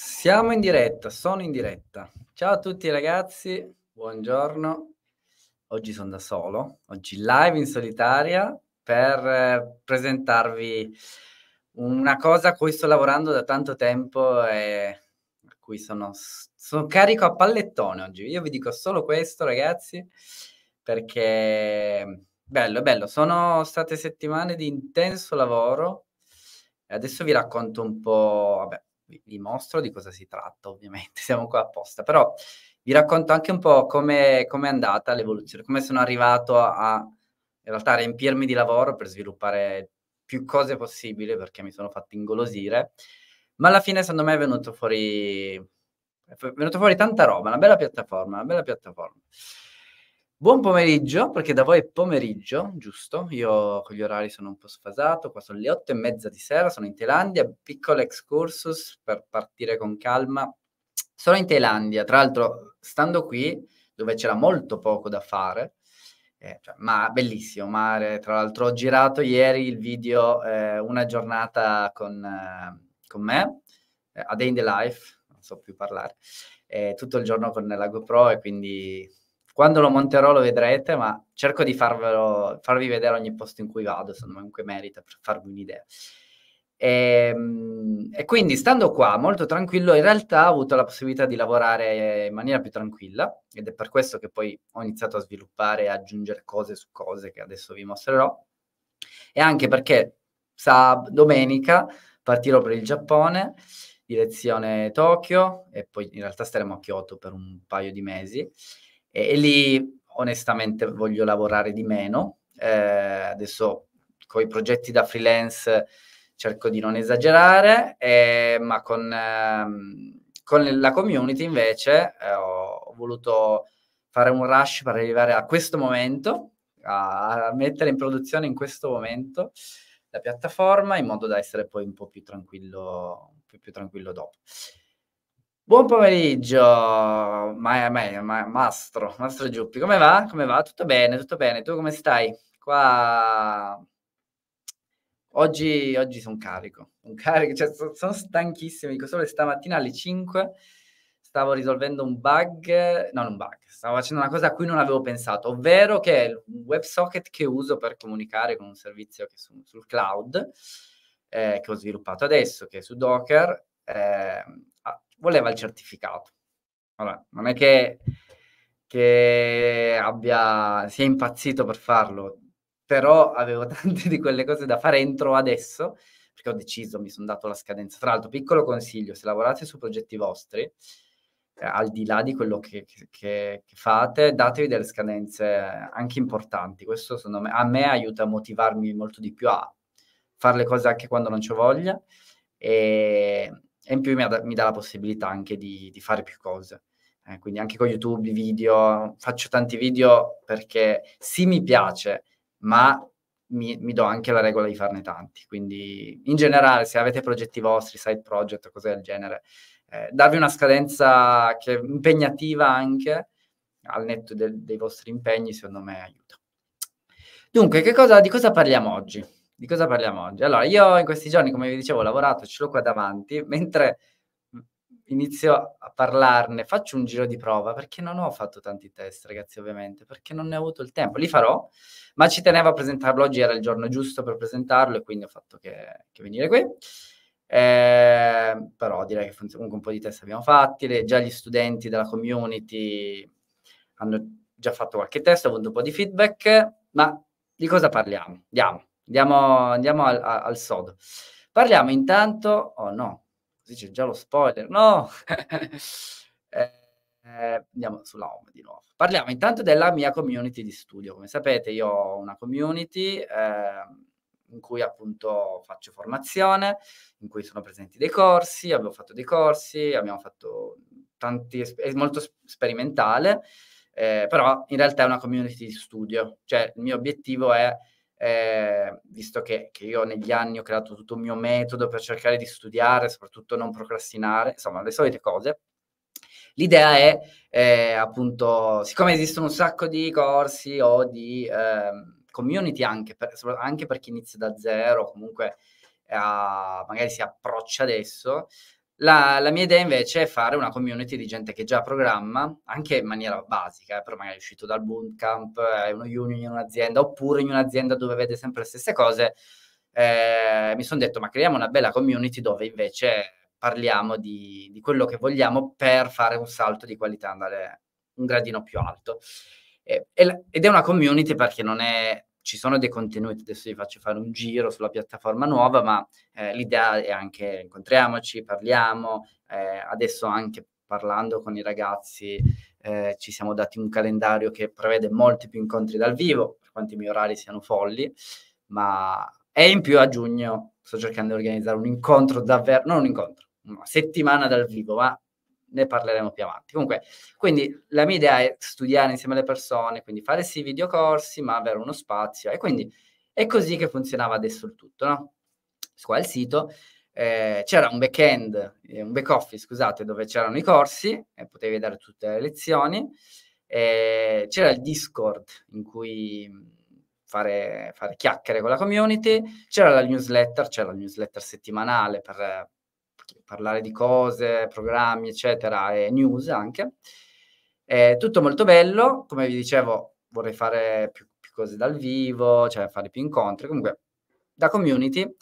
Siamo in diretta, sono in diretta. Ciao a tutti ragazzi, buongiorno. Oggi sono da solo, oggi live in solitaria per eh, presentarvi una cosa a cui sto lavorando da tanto tempo e a cui sono, sono carico a pallettone oggi. Io vi dico solo questo ragazzi perché bello, bello. Sono state settimane di intenso lavoro. Adesso vi racconto un po', vabbè, vi, vi mostro di cosa si tratta ovviamente, siamo qua apposta, però vi racconto anche un po' come è andata l'evoluzione, come sono arrivato a, a in realtà riempirmi di lavoro per sviluppare più cose possibile perché mi sono fatto ingolosire, ma alla fine secondo me è venuto fuori, è venuto fuori tanta roba, una bella piattaforma, una bella piattaforma. Buon pomeriggio, perché da voi è pomeriggio, giusto? Io con gli orari sono un po' sfasato, qua sono le otto e mezza di sera, sono in Thailandia, piccolo excursus per partire con calma. Sono in Thailandia, tra l'altro stando qui, dove c'era molto poco da fare, eh, cioè, ma bellissimo mare, tra l'altro ho girato ieri il video eh, Una giornata con, eh, con me, eh, A Day in the Life, non so più parlare, eh, tutto il giorno con la GoPro e quindi quando lo monterò lo vedrete, ma cerco di farvelo, farvi vedere ogni posto in cui vado, se me comunque merita per farvi un'idea. E, ehm, e, quindi stando qua molto tranquillo, in realtà ho avuto la possibilità di lavorare in maniera più tranquilla ed è per questo che poi ho iniziato a sviluppare e aggiungere cose su cose che adesso vi mostrerò. E anche perché sab- domenica partirò per il Giappone, direzione Tokyo e poi in realtà staremo a Kyoto per un paio di mesi e, e lì onestamente voglio lavorare di meno. Eh, adesso con i progetti da freelance cerco di non esagerare, eh, ma con, ehm, con, la community invece eh, ho, ho, voluto fare un rush per arrivare a questo momento, a, a, mettere in produzione in questo momento la piattaforma in modo da essere poi un po' più tranquillo, più, più tranquillo dopo. Buon pomeriggio, ma, ma, ma, Mastro, Mastro Giuppi. Come va? Come va? Tutto bene, tutto bene. Tu come stai? Qua oggi, oggi sono carico, un carico, cioè, sono, sono stanchissimo. Dico solo che stamattina alle 5 stavo risolvendo un bug, no, non un bug, stavo facendo una cosa a cui non avevo pensato, ovvero che è un WebSocket che uso per comunicare con un servizio che su, sul cloud, eh, che ho sviluppato adesso, che è su Docker, eh, voleva il certificato. Allora, non è che, che abbia, sia impazzito per farlo, però avevo tante di quelle cose da fare entro adesso, perché ho deciso, mi sono dato la scadenza. Tra l'altro, piccolo consiglio, se lavorate su progetti vostri, eh, al di là di quello che, che, che, fate, datevi delle scadenze anche importanti. Questo secondo me, a me aiuta a motivarmi molto di più a fare le cose anche quando non c'ho voglia. E e in più mi, ad- mi dà la possibilità anche di, di fare più cose. Eh, quindi anche con YouTube, video, faccio tanti video perché sì mi piace, ma mi, mi, do anche la regola di farne tanti. Quindi in generale, se avete progetti vostri, side project, cose del genere, eh, darvi una scadenza che è impegnativa anche al netto de- dei vostri impegni, secondo me aiuta. Dunque, cosa, di cosa parliamo oggi? Di cosa parliamo oggi? Allora, io in questi giorni, come vi dicevo, ho lavorato, ce l'ho qua davanti, mentre inizio a parlarne, faccio un giro di prova perché non ho fatto tanti test, ragazzi, ovviamente, perché non ne ho avuto il tempo. Li farò, ma ci tenevo a presentarlo oggi, era il giorno giusto per presentarlo e quindi ho fatto che, che venire qui. Eh, però direi che funziona, comunque un po' di test abbiamo fatti, le, già gli studenti della community hanno già fatto qualche test, ho avuto un po' di feedback, ma di cosa parliamo? Andiamo. Andiamo, andiamo al, a, al, sodo. Parliamo intanto... Oh no, così c'è già lo spoiler. No! eh, eh, andiamo sulla home di nuovo. Parliamo intanto della mia community di studio. Come sapete io ho una community... Eh, in cui appunto faccio formazione, in cui sono presenti dei corsi, abbiamo fatto dei corsi, abbiamo fatto tanti, è molto sperimentale, eh, però in realtà è una community di studio, cioè il mio obiettivo è eh, visto che, che, io negli anni ho creato tutto un mio metodo per cercare di studiare, soprattutto non procrastinare, insomma le solite cose. L'idea è eh, appunto, siccome esistono un sacco di corsi o di eh, community anche per, anche per chi inizia da zero, comunque eh, magari si approccia adesso, la, la, mia idea invece è fare una community di gente che già programma, anche in maniera basica, eh, però magari è uscito dal bootcamp, è uno union in un'azienda, oppure in un'azienda dove vede sempre le stesse cose. Eh, mi sono detto, ma creiamo una bella community dove invece parliamo di, di, quello che vogliamo per fare un salto di qualità, andare un gradino più alto. Eh, ed è una community perché non è ci sono dei contenuti, adesso vi faccio fare un giro sulla piattaforma nuova, ma eh, l'idea è anche incontriamoci, parliamo, eh, adesso anche parlando con i ragazzi eh, ci siamo dati un calendario che prevede molti più incontri dal vivo, per quanto i miei orari siano folli, ma è in più a giugno sto cercando di organizzare un incontro davvero, non un incontro, una settimana dal vivo, ma ne parleremo più avanti. Comunque, quindi la mia idea è studiare insieme alle persone, quindi fare sì videocorsi, ma avere uno spazio. E quindi è così che funzionava adesso il tutto, no? Qua il sito eh, c'era un back-end, eh, un back-office, scusate, dove c'erano i corsi e potevi dare tutte le lezioni. Eh, c'era il Discord in cui fare, fare chiacchiere con la community, c'era la newsletter, c'era la newsletter settimanale per parlare di cose, programmi, eccetera, e news anche. È tutto molto bello, come vi dicevo, vorrei fare più, più cose dal vivo, cioè fare più incontri, comunque da community.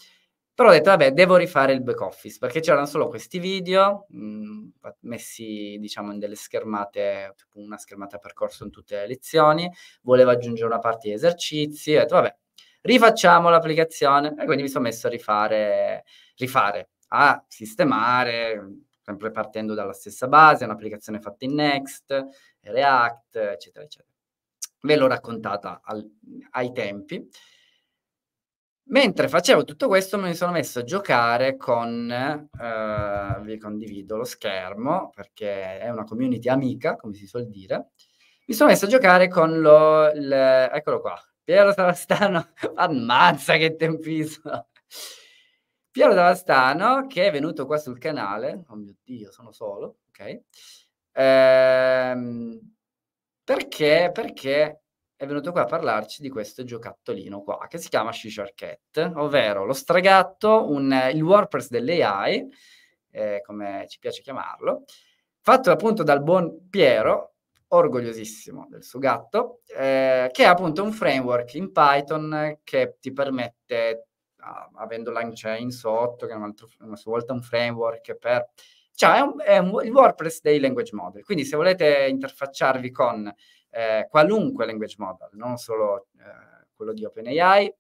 Però ho detto, vabbè, devo rifare il back office, perché c'erano solo questi video, mh, mm, messi, diciamo, in delle schermate, tipo una schermata percorso in tutte le lezioni, volevo aggiungere una parte di esercizi, ho detto, vabbè, rifacciamo l'applicazione, e quindi mi sono messo a rifare, rifare a sistemare, sempre partendo dalla stessa base, un'applicazione fatta in Next, React, eccetera, eccetera. Ve l'ho raccontata al, ai tempi. Mentre facevo tutto questo mi sono messo a giocare con, eh, vi condivido lo schermo perché è una community amica, come si suol dire, mi sono messo a giocare con lo, il, eccolo qua, Piero Sarastano, ammazza che tempismo! Piero Davastano, che è venuto qua sul canale, oh mio Dio, sono solo, ok? Ehm, perché, perché è venuto qua a parlarci di questo giocattolino qua, che si chiama Shisha Cat, ovvero lo stregatto, un, il WordPress dell'AI, eh, come ci piace chiamarlo, fatto appunto dal buon Piero, orgogliosissimo del suo gatto, eh, che è appunto un framework in Python che ti permette avendo LangChain sotto, che è un altro, una sua volta un framework per... Cioè, è, un, è un, il WordPress dei language model. Quindi se volete interfacciarvi con eh, qualunque language model, non solo eh, quello di OpenAI,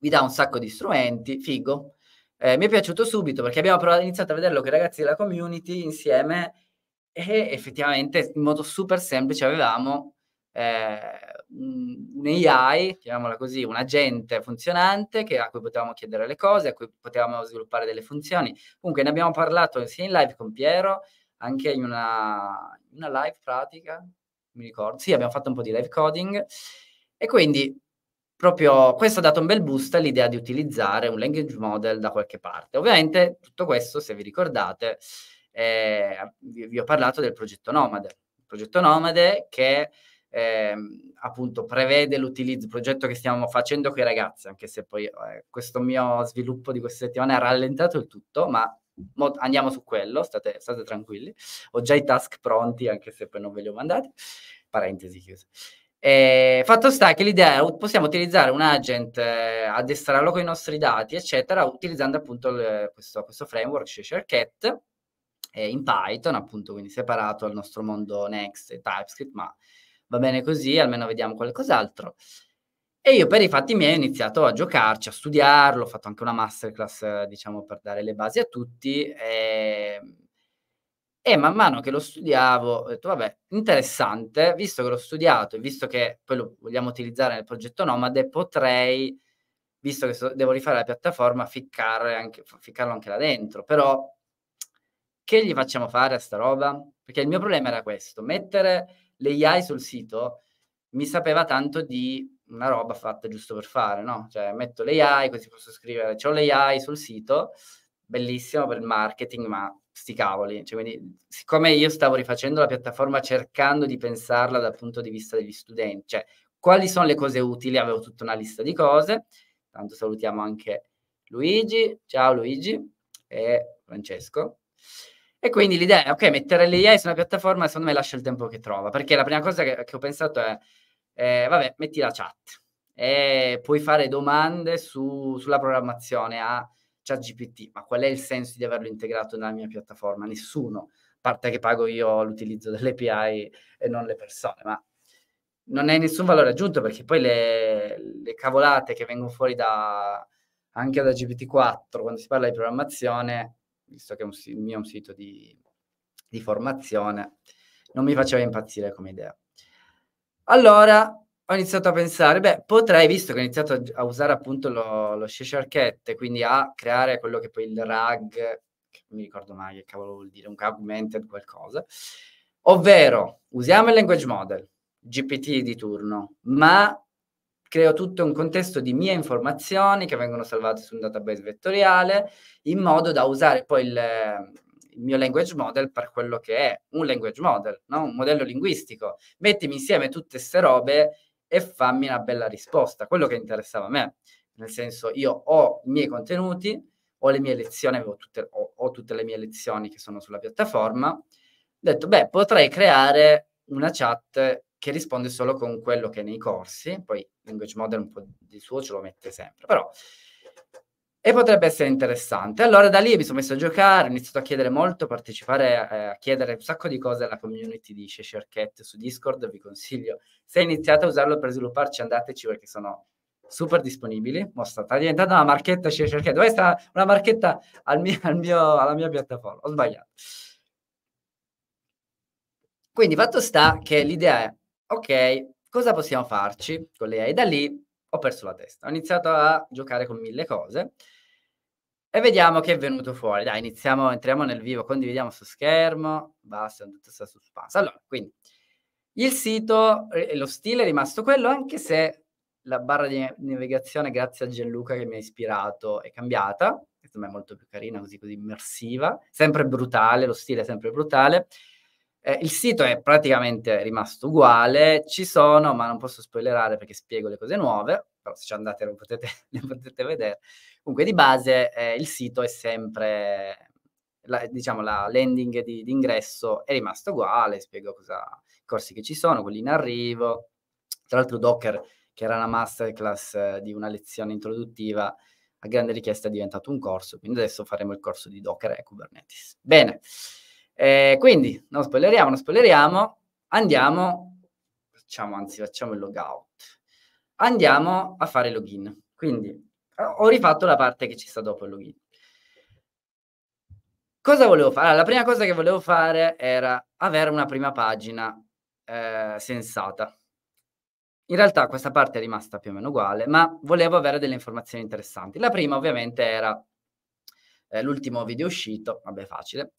vi dà un sacco di strumenti, figo. Eh, mi è piaciuto subito perché abbiamo provato, iniziato a vederlo con i ragazzi della community insieme e effettivamente in modo super semplice avevamo eh, un AI, chiamiamola così, un agente funzionante che, a cui potevamo chiedere le cose, a cui potevamo sviluppare delle funzioni. Comunque ne abbiamo parlato sia in live con Piero, anche in una, una live pratica, mi ricordo. Sì, abbiamo fatto un po' di live coding e quindi proprio questo ha dato un bel boost all'idea di utilizzare un language model da qualche parte. Ovviamente tutto questo, se vi ricordate, eh, vi, vi, ho parlato del progetto Nomade. Il progetto Nomade che eh, appunto prevede l'utilizzo, il progetto che stiamo facendo con i ragazzi, anche se poi eh, questo mio sviluppo di questa settimana ha rallentato il tutto, ma mo- andiamo su quello, state, state, tranquilli. Ho già i task pronti, anche se poi non ve li ho mandati. Parentesi chiusa. Eh, fatto sta che l'idea è possiamo utilizzare un agent, eh, addestrarlo con i nostri dati, eccetera, utilizzando appunto il, questo, questo framework ShareCat eh, in Python, appunto, quindi separato dal nostro mondo Next e TypeScript, ma va bene così, almeno vediamo qualcos'altro. E io per i fatti miei ho iniziato a giocarci, a studiarlo, ho fatto anche una masterclass, diciamo, per dare le basi a tutti. E, ehm, e man mano che lo studiavo ho detto, vabbè, interessante, visto che l'ho studiato e visto che poi lo vogliamo utilizzare nel progetto Nomade, potrei, visto che so, devo rifare la piattaforma, anche, ficcarlo anche là dentro. Però che gli facciamo fare a sta roba? Perché il mio problema era questo, mettere l'AI sul sito mi sapeva tanto di una roba fatta giusto per fare, no? Cioè metto l'AI, così posso scrivere, c'ho l'AI sul sito, bellissimo per il marketing, ma sti cavoli. Cioè, quindi, siccome io stavo rifacendo la piattaforma cercando di pensarla dal punto di vista degli studenti, cioè quali sono le cose utili, avevo tutta una lista di cose, tanto salutiamo anche Luigi, ciao Luigi e Francesco. E quindi l'idea è, ok, mettere l'AI su una piattaforma, secondo me lascia il tempo che trova, perché la prima cosa che, che ho pensato è, eh, vabbè, metti la chat e puoi fare domande su, sulla programmazione a ChatGPT, ma qual è il senso di averlo integrato nella mia piattaforma? Nessuno, a parte che pago io l'utilizzo delle API e non le persone, ma non è nessun valore aggiunto perché poi le, le cavolate che vengono fuori da, anche da GPT-4 quando si parla di programmazione visto che un, il mio è un sito di, di formazione, non mi faceva impazzire come idea. Allora ho iniziato a pensare, beh, potrei, visto che ho iniziato a usare appunto lo, lo Archette, quindi a creare quello che poi il RAG, che non mi ricordo mai che cavolo vuol dire, un augmented qualcosa, ovvero usiamo il language model, GPT di turno, ma creo tutto un contesto di mie informazioni che vengono salvate su un database vettoriale in modo da usare poi il, il mio language model per quello che è un language model, no? un modello linguistico. Mettimi insieme tutte queste robe e fammi una bella risposta, quello che interessava a me. Nel senso, io ho i miei contenuti, ho le mie lezioni, ho tutte, ho, ho tutte le mie lezioni che sono sulla piattaforma. Ho detto, beh, potrei creare una chat che risponde solo con quello che è nei corsi, poi language model un po' di suo ce lo mette sempre, però e potrebbe essere interessante. Allora da lì mi sono messo a giocare, ho iniziato a chiedere molto, a partecipare, a, eh, a chiedere un sacco di cose alla community di Sharecat su Discord, vi consiglio. Se iniziate a usarlo per svilupparci andateci perché sono super disponibili. Mostra, sta diventando una marchetta Sharecat, dove sta una marchetta al mio, al mio, alla mia piattaforma, ho sbagliato. Quindi fatto sta che l'idea è ok, cosa possiamo farci con le Da lì ho perso la testa, ho iniziato a giocare con mille cose e vediamo che è venuto fuori. Dai, iniziamo, entriamo nel vivo, condividiamo su schermo, basta, tutto sta su spazio. Allora, quindi, il sito, lo stile è rimasto quello, anche se la barra di navigazione, grazie a Gianluca che mi ha ispirato, è cambiata, secondo me è molto più carina, così, così immersiva, sempre brutale, lo stile è sempre brutale. Eh, il sito è praticamente rimasto uguale, ci sono, ma non posso spoilerare perché spiego le cose nuove, però se ci andate lo potete, le potete vedere. Comunque di base eh, il sito è sempre, la, diciamo, la landing di, di ingresso è rimasta uguale, spiego cosa, i corsi che ci sono, quelli in arrivo. Tra l'altro Docker, che era una masterclass eh, di una lezione introduttiva, a grande richiesta è diventato un corso, quindi adesso faremo il corso di Docker e Kubernetes. Bene. Eh, quindi, non spoileriamo, non spoileriamo, andiamo, facciamo, anzi facciamo il logout, andiamo a fare login. Quindi, ho rifatto la parte che ci sta dopo il login. Cosa volevo fare? Allora, la prima cosa che volevo fare era avere una prima pagina eh, sensata. In realtà questa parte è rimasta più o meno uguale, ma volevo avere delle informazioni interessanti. La prima ovviamente era eh, l'ultimo video uscito, vabbè facile,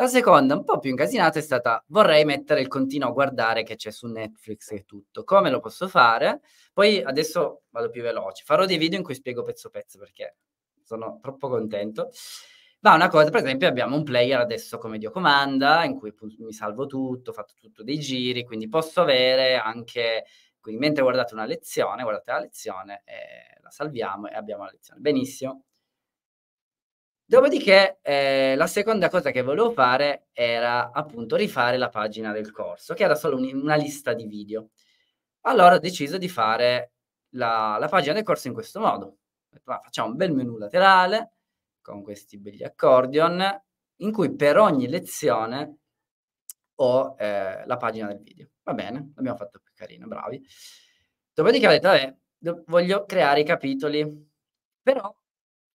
la seconda, un po' più incasinata, è stata vorrei mettere il continuo a guardare che c'è su Netflix e tutto. Come lo posso fare? Poi adesso vado più veloce. Farò dei video in cui spiego pezzo pezzo perché sono troppo contento. Ma una cosa, per esempio, abbiamo un player adesso come Dio comanda, in cui mi salvo tutto, ho fatto tutto dei giri, quindi posso avere anche... Quindi mentre guardate una lezione, guardate la lezione, la salviamo e abbiamo la lezione. Benissimo. Dopodiché eh, la seconda cosa che volevo fare era appunto rifare la pagina del corso, che era solo un, una lista di video. Allora ho deciso di fare la, la pagina del corso in questo modo. Facciamo un bel menu laterale con questi belli accordion in cui per ogni lezione ho eh, la pagina del video. Va bene, l'abbiamo fatto più carino, bravi. Dopodiché ho detto, vabbè, voglio creare i capitoli, però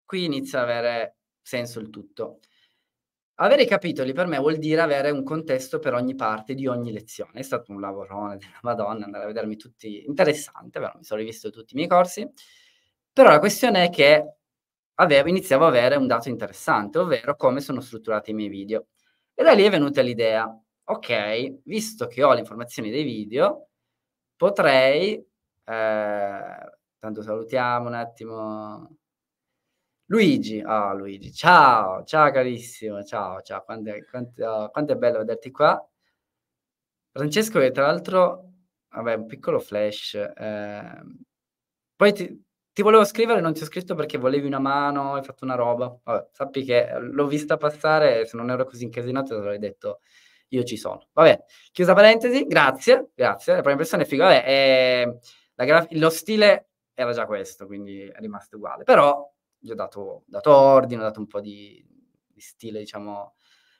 qui inizia ad avere senso il tutto. Avere i capitoli per me vuol dire avere un contesto per ogni parte di ogni lezione. È stato un lavorone della Madonna andare a vedermi tutti, interessante, però mi sono rivisto tutti i miei corsi. Però la questione è che avevo, iniziavo a avere un dato interessante, ovvero come sono strutturati i miei video. E da lì è venuta l'idea, ok, visto che ho le informazioni dei video, potrei, eh, tanto salutiamo un attimo Luigi, ah Luigi, ciao, ciao carissimo, ciao, ciao, quanto è, quanto, uh, ah, quanto è bello vederti qua. Francesco che tra l'altro, vabbè, un piccolo flash, eh, poi ti, ti, volevo scrivere, non ti ho scritto perché volevi una mano, hai fatto una roba, vabbè, sappi che l'ho vista passare, se non ero così incasinato ti avrei detto io ci sono. Vabbè, chiusa parentesi, grazie, grazie, la prima impressione è figa, vabbè, eh, graf- lo stile era già questo, quindi è rimasto uguale, però gli ho dato, dato ordine, ho dato un po' di, di stile, diciamo,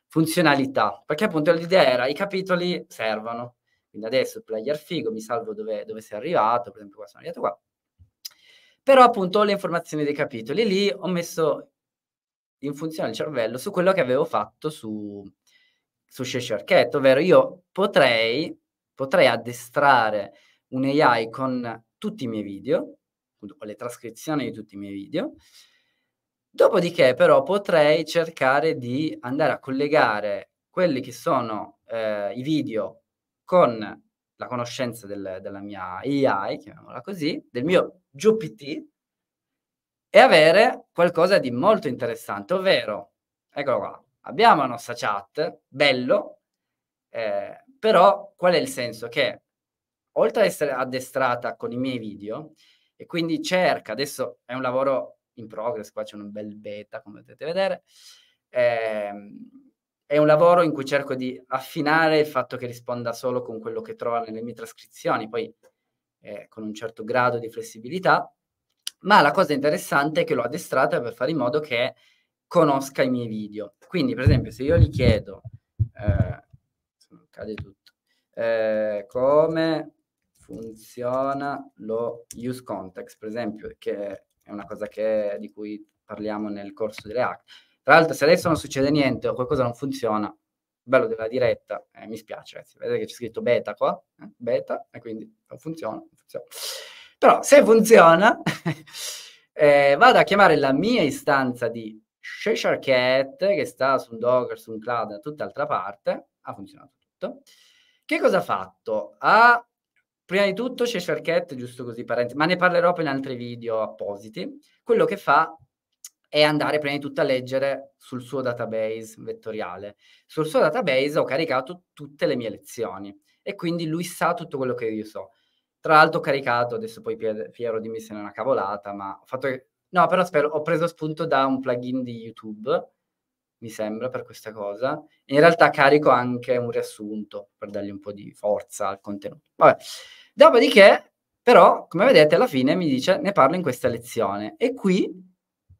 funzionalità, perché appunto l'idea era i capitoli servono, quindi adesso il player figo, mi salvo dove, dove sei arrivato, per esempio qua sono arrivato qua, però appunto ho le informazioni dei capitoli, lì ho messo in funzione il cervello su quello che avevo fatto su, su Shesharket, ovvero io potrei, potrei addestrare un AI con tutti i miei video, con le trascrizioni di tutti i miei video, Dopodiché però potrei cercare di andare a collegare quelli che sono eh, i video con la conoscenza del, della mia AI, chiamiamola così, del mio GPT, e avere qualcosa di molto interessante, ovvero, eccolo qua, abbiamo la nostra chat, bello, eh, però qual è il senso? Che oltre ad essere addestrata con i miei video, e quindi cerca, adesso è un lavoro in progress, qua c'è un bel beta come potete vedere. Eh, è un lavoro in cui cerco di affinare il fatto che risponda solo con quello che trova nelle mie trascrizioni, poi eh, con un certo grado di flessibilità, ma la cosa interessante è che l'ho addestrata per fare in modo che conosca i miei video. Quindi, per esempio, se io gli chiedo, eh, cade tutto, eh, come funziona lo use context, per esempio, che è una cosa che, di cui parliamo nel corso delle hack. Tra l'altro, se adesso non succede niente o qualcosa non funziona, bello della diretta, eh, mi spiace, ragazzi. vedete che c'è scritto beta qua, eh? beta, e quindi non funziona, non funziona. Però se funziona, eh, vado a chiamare la mia istanza di ShareCat, che sta su un Docker, su un cloud, da tutt'altra parte, ha funzionato tutto. Che cosa ha fatto? Ha Prima di tutto c'è Sharket, giusto così, parenti, ma ne parlerò poi in altri video appositi. Quello che fa è andare prima di tutto a leggere sul suo database vettoriale. Sul suo database ho caricato tutte le mie lezioni e quindi lui sa tutto quello che io so. Tra l'altro ho caricato, adesso poi Piero dimmi se è una cavolata, ma ho fatto... No, però spero, ho preso spunto da un plugin di YouTube mi sembra, per questa cosa. In realtà carico anche un riassunto per dargli un po' di forza al contenuto. Vabbè. Dopodiché, però, come vedete, alla fine mi dice ne parlo in questa lezione. E qui,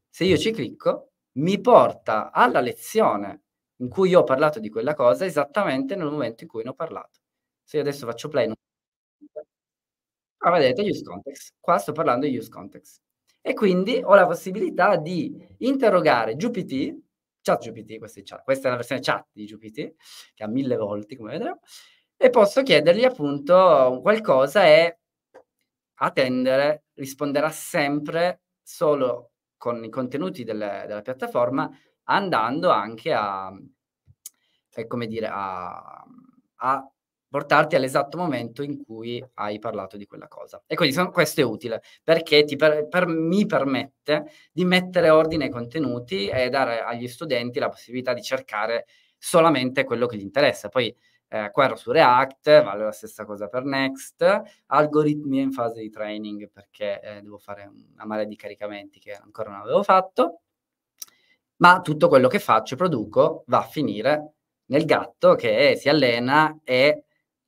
se io ci clicco, mi porta alla lezione in cui io ho parlato di quella cosa esattamente nel momento in cui ne ho parlato. Se io adesso faccio play... Non... Ah, vedete, use context. Qua sto parlando di use context. E quindi ho la possibilità di interrogare GPT ChatGPT, questa, questa è la versione chat di GPT, che ha mille volti, come vedremo, e posso chiedergli appunto qualcosa e attendere, risponderà sempre solo con i contenuti delle, della piattaforma, andando anche a, eh, come dire, a, a portarti all'esatto momento in cui hai parlato di quella cosa. E quindi sono, questo è utile perché per, per, mi permette di mettere ordine ai contenuti e dare agli studenti la possibilità di cercare solamente quello che gli interessa. Poi eh, qua ero su React, vale la stessa cosa per Next, algoritmi in fase di training perché eh, devo fare una marea di caricamenti che ancora non avevo fatto, ma tutto quello che faccio e produco va a finire nel gatto che si allena e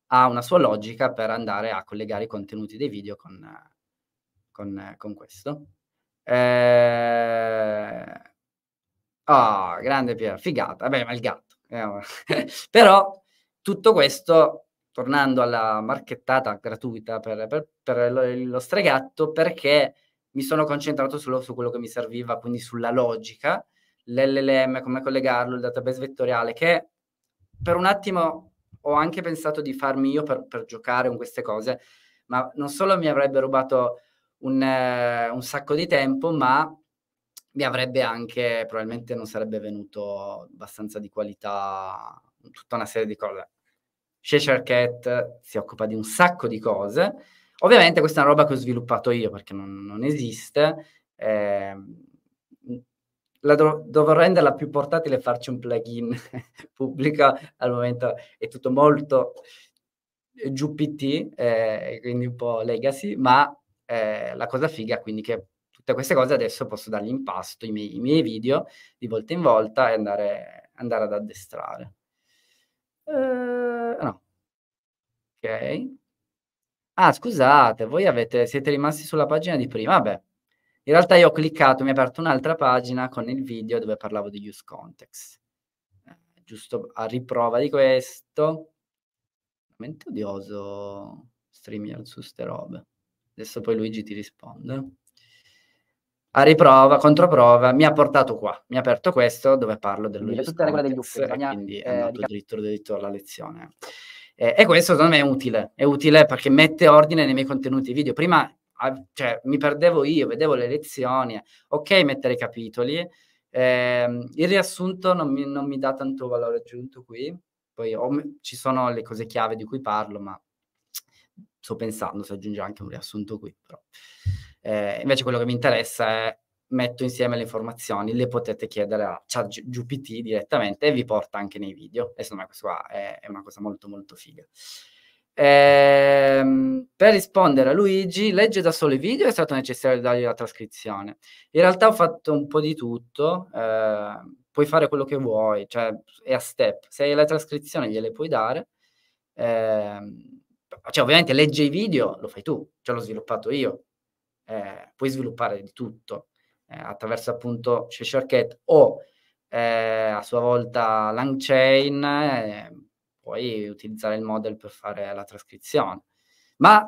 ha una sua logica per andare a collegare i contenuti dei video con, con, con questo. Eh... Oh, grande Piero, figata. Vabbè, ma il gatto. Eh, però tutto questo, tornando alla marchettata gratuita per, per, per lo, lo, stregatto, perché mi sono concentrato solo su quello che mi serviva, quindi sulla logica, l'LLM, come collegarlo, il database vettoriale, che per un attimo ho anche pensato di farmi io per, per giocare con queste cose, ma non solo mi avrebbe rubato un, eh, un sacco di tempo, ma mi avrebbe anche, probabilmente non sarebbe venuto abbastanza di qualità tutta una serie di cose. Cheshire Cat si occupa di un sacco di cose. Ovviamente questa è una roba che ho sviluppato io perché non, non esiste. Eh, la do- dovrò renderla più portatile e farci un plugin pubblico al momento è tutto molto GPT eh, quindi un po' legacy ma eh, la cosa figa quindi che tutte queste cose adesso posso dargli in pasto i miei, i miei video di volta in volta e andare, andare ad addestrare eh, no ok ah scusate voi avete, siete rimasti sulla pagina di prima vabbè in realtà io ho cliccato, mi ha aperto un'altra pagina con il video dove parlavo di use context. Eh, giusto a riprova di questo. Veramente odioso StreamYard su ste robe. Adesso poi Luigi ti risponde. A riprova, controprova, mi ha portato qua, mi ha aperto questo dove parlo dello quindi, tutte context, degli UFI, quindi è eh, nato di... diritto, alla lezione. Eh, e questo secondo me è utile, è utile perché mette ordine nei miei contenuti video. Prima a, cioè, mi perdevo io, vedevo le lezioni, ok mettere i capitoli, eh, il riassunto non mi, non mi, dà tanto valore aggiunto qui, poi ho, ci sono le cose chiave di cui parlo, ma sto pensando se aggiungere anche un riassunto qui. Eh, invece quello che mi interessa è metto insieme le informazioni, le potete chiedere a ChatGPT direttamente e vi porta anche nei video. E secondo me questa è, è una cosa molto molto figa. Ehm, per rispondere a Luigi, legge da solo i video è stato necessario dargli la trascrizione. In realtà ho fatto un po' di tutto, eh, puoi fare quello che vuoi, cioè è a step. Se hai la trascrizione gliele puoi dare. Ehm, cioè, ovviamente legge i video, lo fai tu, ce l'ho sviluppato io. Eh, puoi sviluppare di tutto eh, attraverso appunto Cheshire Cat o eh, a sua volta Langchain eh, poi utilizzare il model per fare la trascrizione. Ma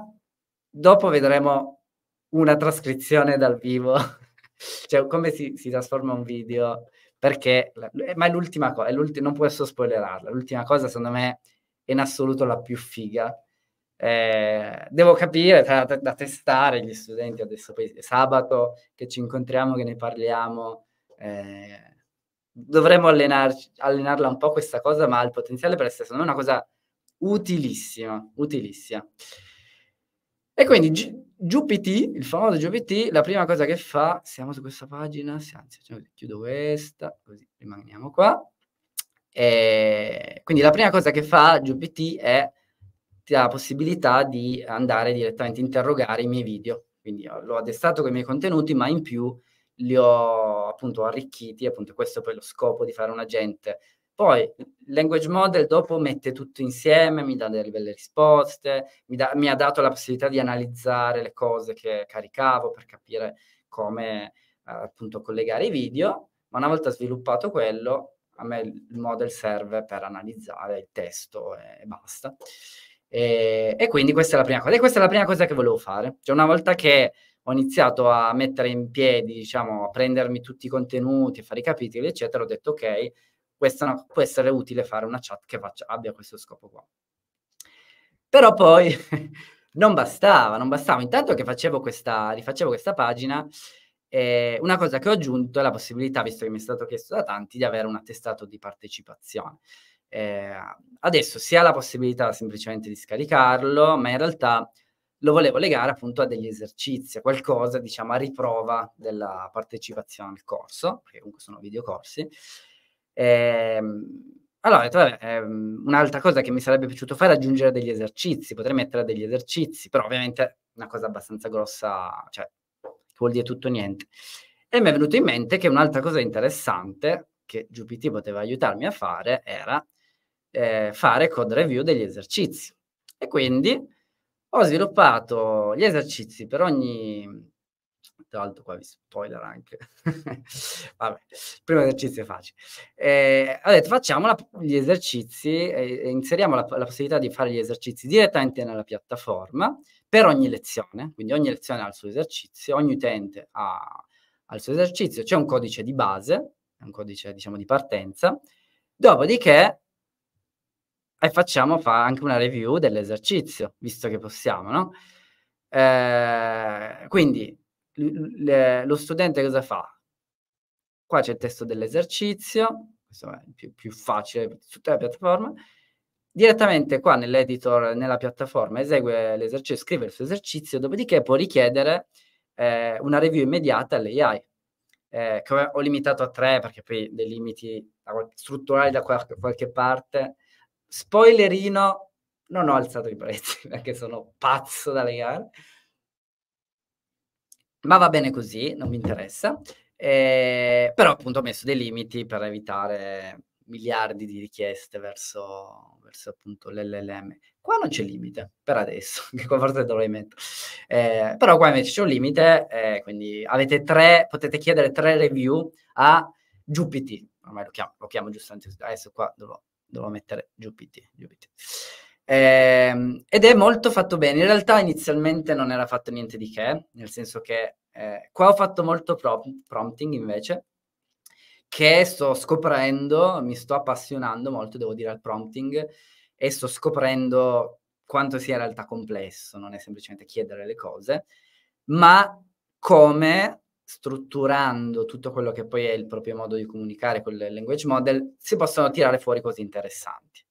dopo vedremo una trascrizione dal vivo, cioè come si, si, trasforma un video, perché, eh, ma è l'ultima cosa, non posso spoilerarla, l'ultima cosa secondo me è in assoluto la più figa. Eh, devo capire da, da, testare gli studenti adesso, poi sabato che ci incontriamo, che ne parliamo. Eh, dovremmo allenarla un po' questa cosa, ma ha il potenziale per essere secondo me una cosa utilissima, utilissima. E quindi GPT, il famoso GPT, la prima cosa che fa, siamo su questa pagina, anzi, chiudo questa, così rimaniamo qua. E quindi la prima cosa che fa GPT è ti dà la possibilità di andare direttamente a interrogare i miei video. Quindi l'ho addestrato con i miei contenuti, ma in più li ho appunto arricchiti, appunto questo è poi lo scopo di fare un agente. Poi il language model dopo mette tutto insieme, mi dà delle belle risposte, mi, da, mi ha dato la possibilità di analizzare le cose che caricavo per capire come eh, appunto collegare i video, ma una volta sviluppato quello, a me il model serve per analizzare il testo e, e basta. E, e, quindi questa è la prima cosa. E questa è la prima cosa che volevo fare. Cioè una volta che ho iniziato a mettere in piedi, diciamo, a prendermi tutti i contenuti, a fare i capitoli, eccetera, ho detto ok, questa può essere utile fare una chat che faccia, abbia questo scopo qua. Però poi non bastava, non bastava. Intanto che facevo questa, rifacevo questa pagina, eh, una cosa che ho aggiunto è la possibilità, visto che mi è stato chiesto da tanti, di avere un attestato di partecipazione. Eh, adesso si ha la possibilità semplicemente di scaricarlo, ma in realtà lo volevo legare appunto a degli esercizi, a qualcosa diciamo a riprova della partecipazione al corso, perché comunque sono videocorsi. Ehm, allora, ho detto, vabbè, ehm, un'altra cosa che mi sarebbe piaciuto fare è aggiungere degli esercizi, potrei mettere degli esercizi, però ovviamente una cosa abbastanza grossa, cioè vuol dire tutto niente. E mi è venuto in mente che un'altra cosa interessante che GPT poteva aiutarmi a fare era eh, fare code review degli esercizi. E quindi ho sviluppato gli esercizi per ogni... Tra l'altro qua vi spoiler anche. Vabbè, il primo esercizio è facile. Eh, ho detto facciamo la, gli esercizi, eh, inseriamo la, la possibilità di fare gli esercizi direttamente nella piattaforma per ogni lezione, quindi ogni lezione ha il suo esercizio, ogni utente ha, ha il suo esercizio, c'è un codice di base, un codice diciamo di partenza, dopodiché e facciamo fa anche una review dell'esercizio, visto che possiamo, no? Eh, quindi l- l- lo studente cosa fa? Qua c'è il testo dell'esercizio, questo è più, più facile di tutta la piattaforma, direttamente qua nell'editor, nella piattaforma, esegue l'esercizio, scrive il suo esercizio, dopodiché può richiedere eh, una review immediata all'AI, eh, che ho limitato a tre perché poi dei limiti strutturali da qualche parte spoilerino, non ho alzato i prezzi perché sono pazzo dalle gare. Ma va bene così, non mi interessa. Eh, però appunto ho messo dei limiti per evitare miliardi di richieste verso, verso appunto l'LLM. Qua non c'è limite, per adesso, che qua forse dovrei mettere. Eh, però qua invece c'è un limite, eh, quindi avete tre, potete chiedere tre review a Giupiti, ormai lo chiamo, lo chiamo giustamente adesso qua dovrò dovevo mettere GPT, GPT. Eh, ed è molto fatto bene. In realtà inizialmente non era fatto niente di che, nel senso che eh, qua ho fatto molto pro- prompting invece, che sto scoprendo, mi sto appassionando molto, devo dire, al prompting e sto scoprendo quanto sia in realtà complesso, non è semplicemente chiedere le cose, ma come strutturando tutto quello che poi è il proprio modo di comunicare con il language model, si possono tirare fuori cose interessanti.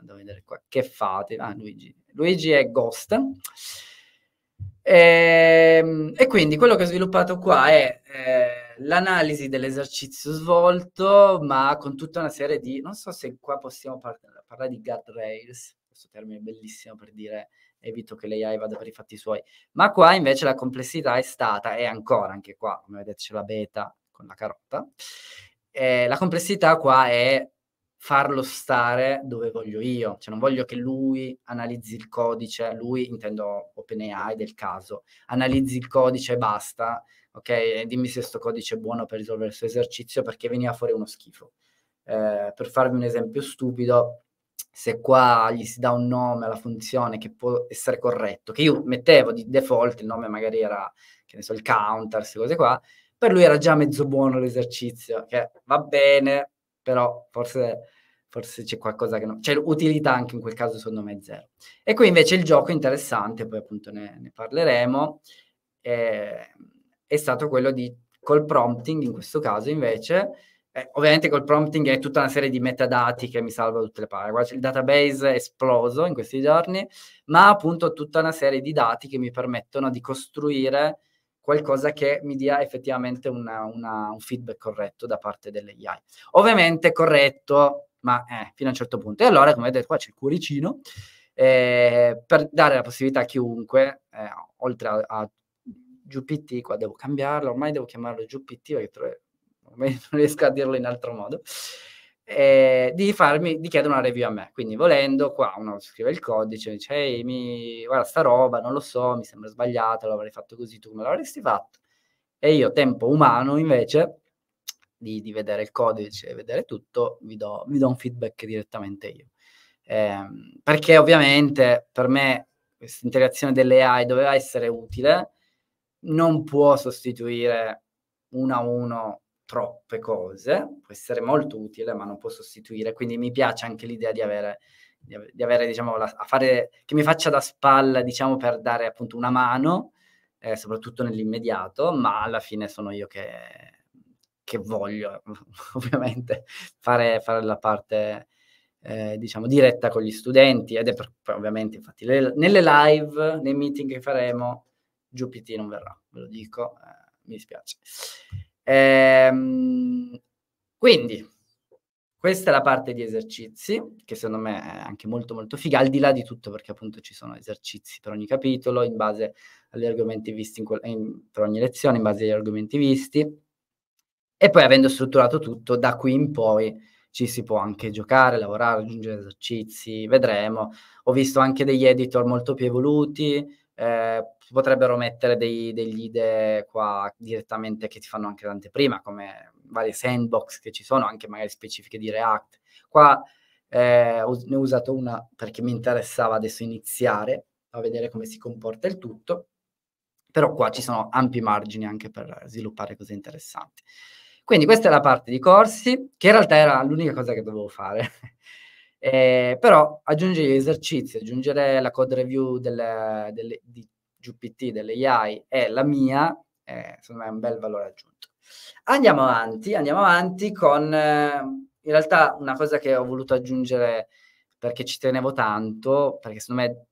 andiamo a vedere qua. Che fate? Ah, Luigi. Luigi è Ghost. E, ehm, e quindi quello che ho sviluppato qua è eh, l'analisi dell'esercizio svolto, ma con tutta una serie di... Non so se qua possiamo par- parlare di guardrails, questo termine è bellissimo per dire evito che l'AI vada per i fatti suoi. Ma qua invece la complessità è stata, e ancora anche qua, come vedete c'è la beta con la carota, eh, la complessità qua è farlo stare dove voglio io, cioè non voglio che lui analizzi il codice, lui intendo OpenAI del caso, analizzi il codice e basta, ok? Dimmi se questo codice è buono per risolvere il suo esercizio perché veniva fuori uno schifo. Eh, per farvi un esempio stupido, se qua gli si dà un nome alla funzione che può essere corretto, che io mettevo di default, il nome magari era, che ne so, il counter, queste cose qua, per lui era già mezzo buono l'esercizio, che va bene, però forse, forse c'è qualcosa che non... C'è cioè utilità anche in quel caso, secondo me, zero. E qui invece il gioco interessante, poi appunto ne, ne parleremo, è, ehm, è stato quello di, col prompting in questo caso invece, eh, ovviamente col prompting è tutta una serie di metadati che mi salva tutte le parti. il database è esploso in questi giorni, ma appunto tutta una serie di dati che mi permettono di costruire qualcosa che mi dia effettivamente una, una, un feedback corretto da parte delle AI. Ovviamente corretto, ma eh, fino a un certo punto. E allora, come vedete, qua c'è il cuoricino, eh, per dare la possibilità a chiunque, eh, oltre a, a GPT, qua devo cambiarlo, ormai devo chiamarlo GPT perché non riesco a dirlo in altro modo, eh, di, farmi, di chiedere una review a me. Quindi volendo, qua uno scrive il codice, dice, ehi, mi, guarda sta roba, non lo so, mi sembra sbagliato, l'avrei fatto così, tu come l'avresti fatto? E io, tempo umano invece, di, di vedere il codice e vedere tutto, vi do, vi do, un feedback direttamente io. Eh, perché ovviamente per me questa interazione delle AI doveva essere utile, non può sostituire uno a uno troppe cose, può essere molto utile, ma non può sostituire. Quindi mi piace anche l'idea di avere, di avere diciamo, la, a fare, che mi faccia da spalla, diciamo, per dare appunto una mano, eh, soprattutto nell'immediato, ma alla fine sono io che, che voglio, ovviamente, fare, fare la parte, eh, diciamo, diretta con gli studenti, ed è per, ovviamente, infatti, le, nelle live, nei meeting che faremo, GPT non verrà, ve lo dico, eh, mi dispiace. Ehm, quindi, questa è la parte di esercizi, che secondo me è anche molto molto figa, al di là di tutto perché appunto ci sono esercizi per ogni capitolo, in base agli argomenti visti in que- in, per ogni lezione, in base agli argomenti visti. E poi avendo strutturato tutto, da qui in poi ci si può anche giocare, lavorare, aggiungere esercizi, vedremo. Ho visto anche degli editor molto più evoluti, eh, potrebbero mettere dei, degli idee qua direttamente che ti fanno anche l'anteprima, come varie sandbox che ci sono, anche magari specifiche di React. Qua eh, ne ho usato una perché mi interessava adesso iniziare a vedere come si comporta il tutto, però qua ci sono ampi margini anche per sviluppare cose interessanti. Quindi questa è la parte di corsi, che in realtà era l'unica cosa che dovevo fare. Eh, però aggiungere gli esercizi, aggiungere la code review del, del, di GPT, delle AI, e la mia, eh, secondo me è un bel valore aggiunto. Andiamo avanti, andiamo avanti con eh, in realtà una cosa che ho voluto aggiungere perché ci tenevo tanto, perché secondo me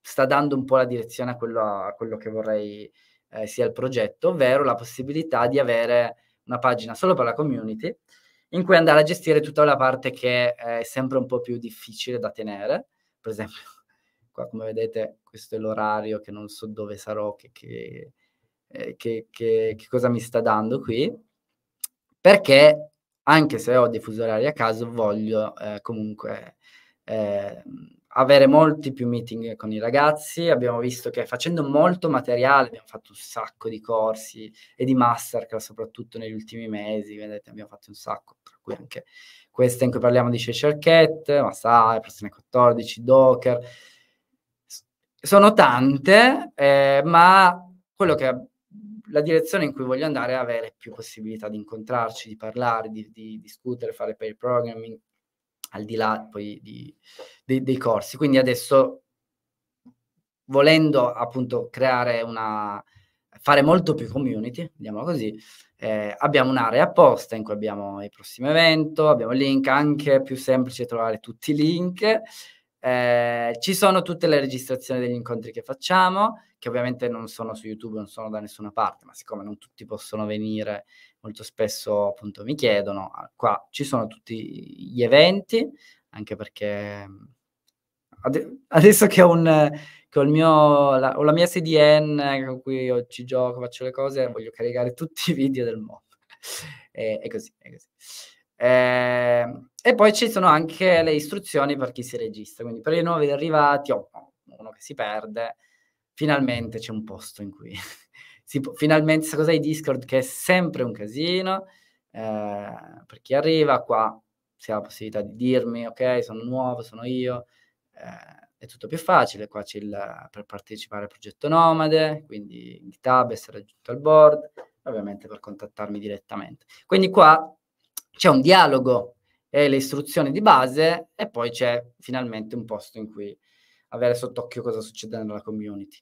sta dando un po' la direzione a quello, a quello che vorrei eh, sia il progetto, ovvero la possibilità di avere una pagina solo per la community in cui andare a gestire tutta la parte che è sempre un po' più difficile da tenere. Per esempio, qua come vedete, questo è l'orario che non so dove sarò, che, che, eh, che, che cosa mi sta dando qui, perché anche se ho diffusi orari a caso, voglio eh, comunque eh, avere molti più meeting con i ragazzi, abbiamo visto che facendo molto materiale, abbiamo fatto un sacco di corsi e di masterclass soprattutto negli ultimi mesi, vedete abbiamo fatto un sacco, tra cui anche questa in cui parliamo di Social Cat, Masai, Persone 14, Docker, sono tante, eh, ma quello che la direzione in cui voglio andare è avere più possibilità di incontrarci, di parlare, di, di discutere, fare pair programming, al di là poi di, di, dei corsi. Quindi adesso, volendo appunto creare una, fare molto più community, diciamo così, eh, abbiamo un'area apposta in cui abbiamo il prossimo evento, abbiamo il link, anche più semplice trovare tutti i link. Eh, ci sono tutte le registrazioni degli incontri che facciamo, che ovviamente non sono su YouTube, non sono da nessuna parte, ma siccome non tutti possono venire molto spesso appunto mi chiedono, ah, qua ci sono tutti gli eventi, anche perché mhmm, ad- adesso che ho, un, che ho, mio, la, ho la mia CDN con cui io ci gioco, faccio le cose, voglio caricare tutti i video del mondo. e, e così, è così. Eh, e poi ci sono anche le istruzioni per chi si registra, quindi per i nuovi arrivati o oh, uno che si perde, finalmente c'è un posto in cui può, finalmente questa cosa di Discord che è sempre un casino, eh, per chi arriva qua si ha la possibilità di dirmi ok, sono nuovo, sono io, eh, è tutto più facile, qua c'è il, per partecipare al progetto Nomade, quindi GitHub, essere aggiunto al board, ovviamente per contattarmi direttamente. Quindi qua c'è un dialogo e le istruzioni di base e poi c'è finalmente un posto in cui avere sott'occhio cosa succede nella community.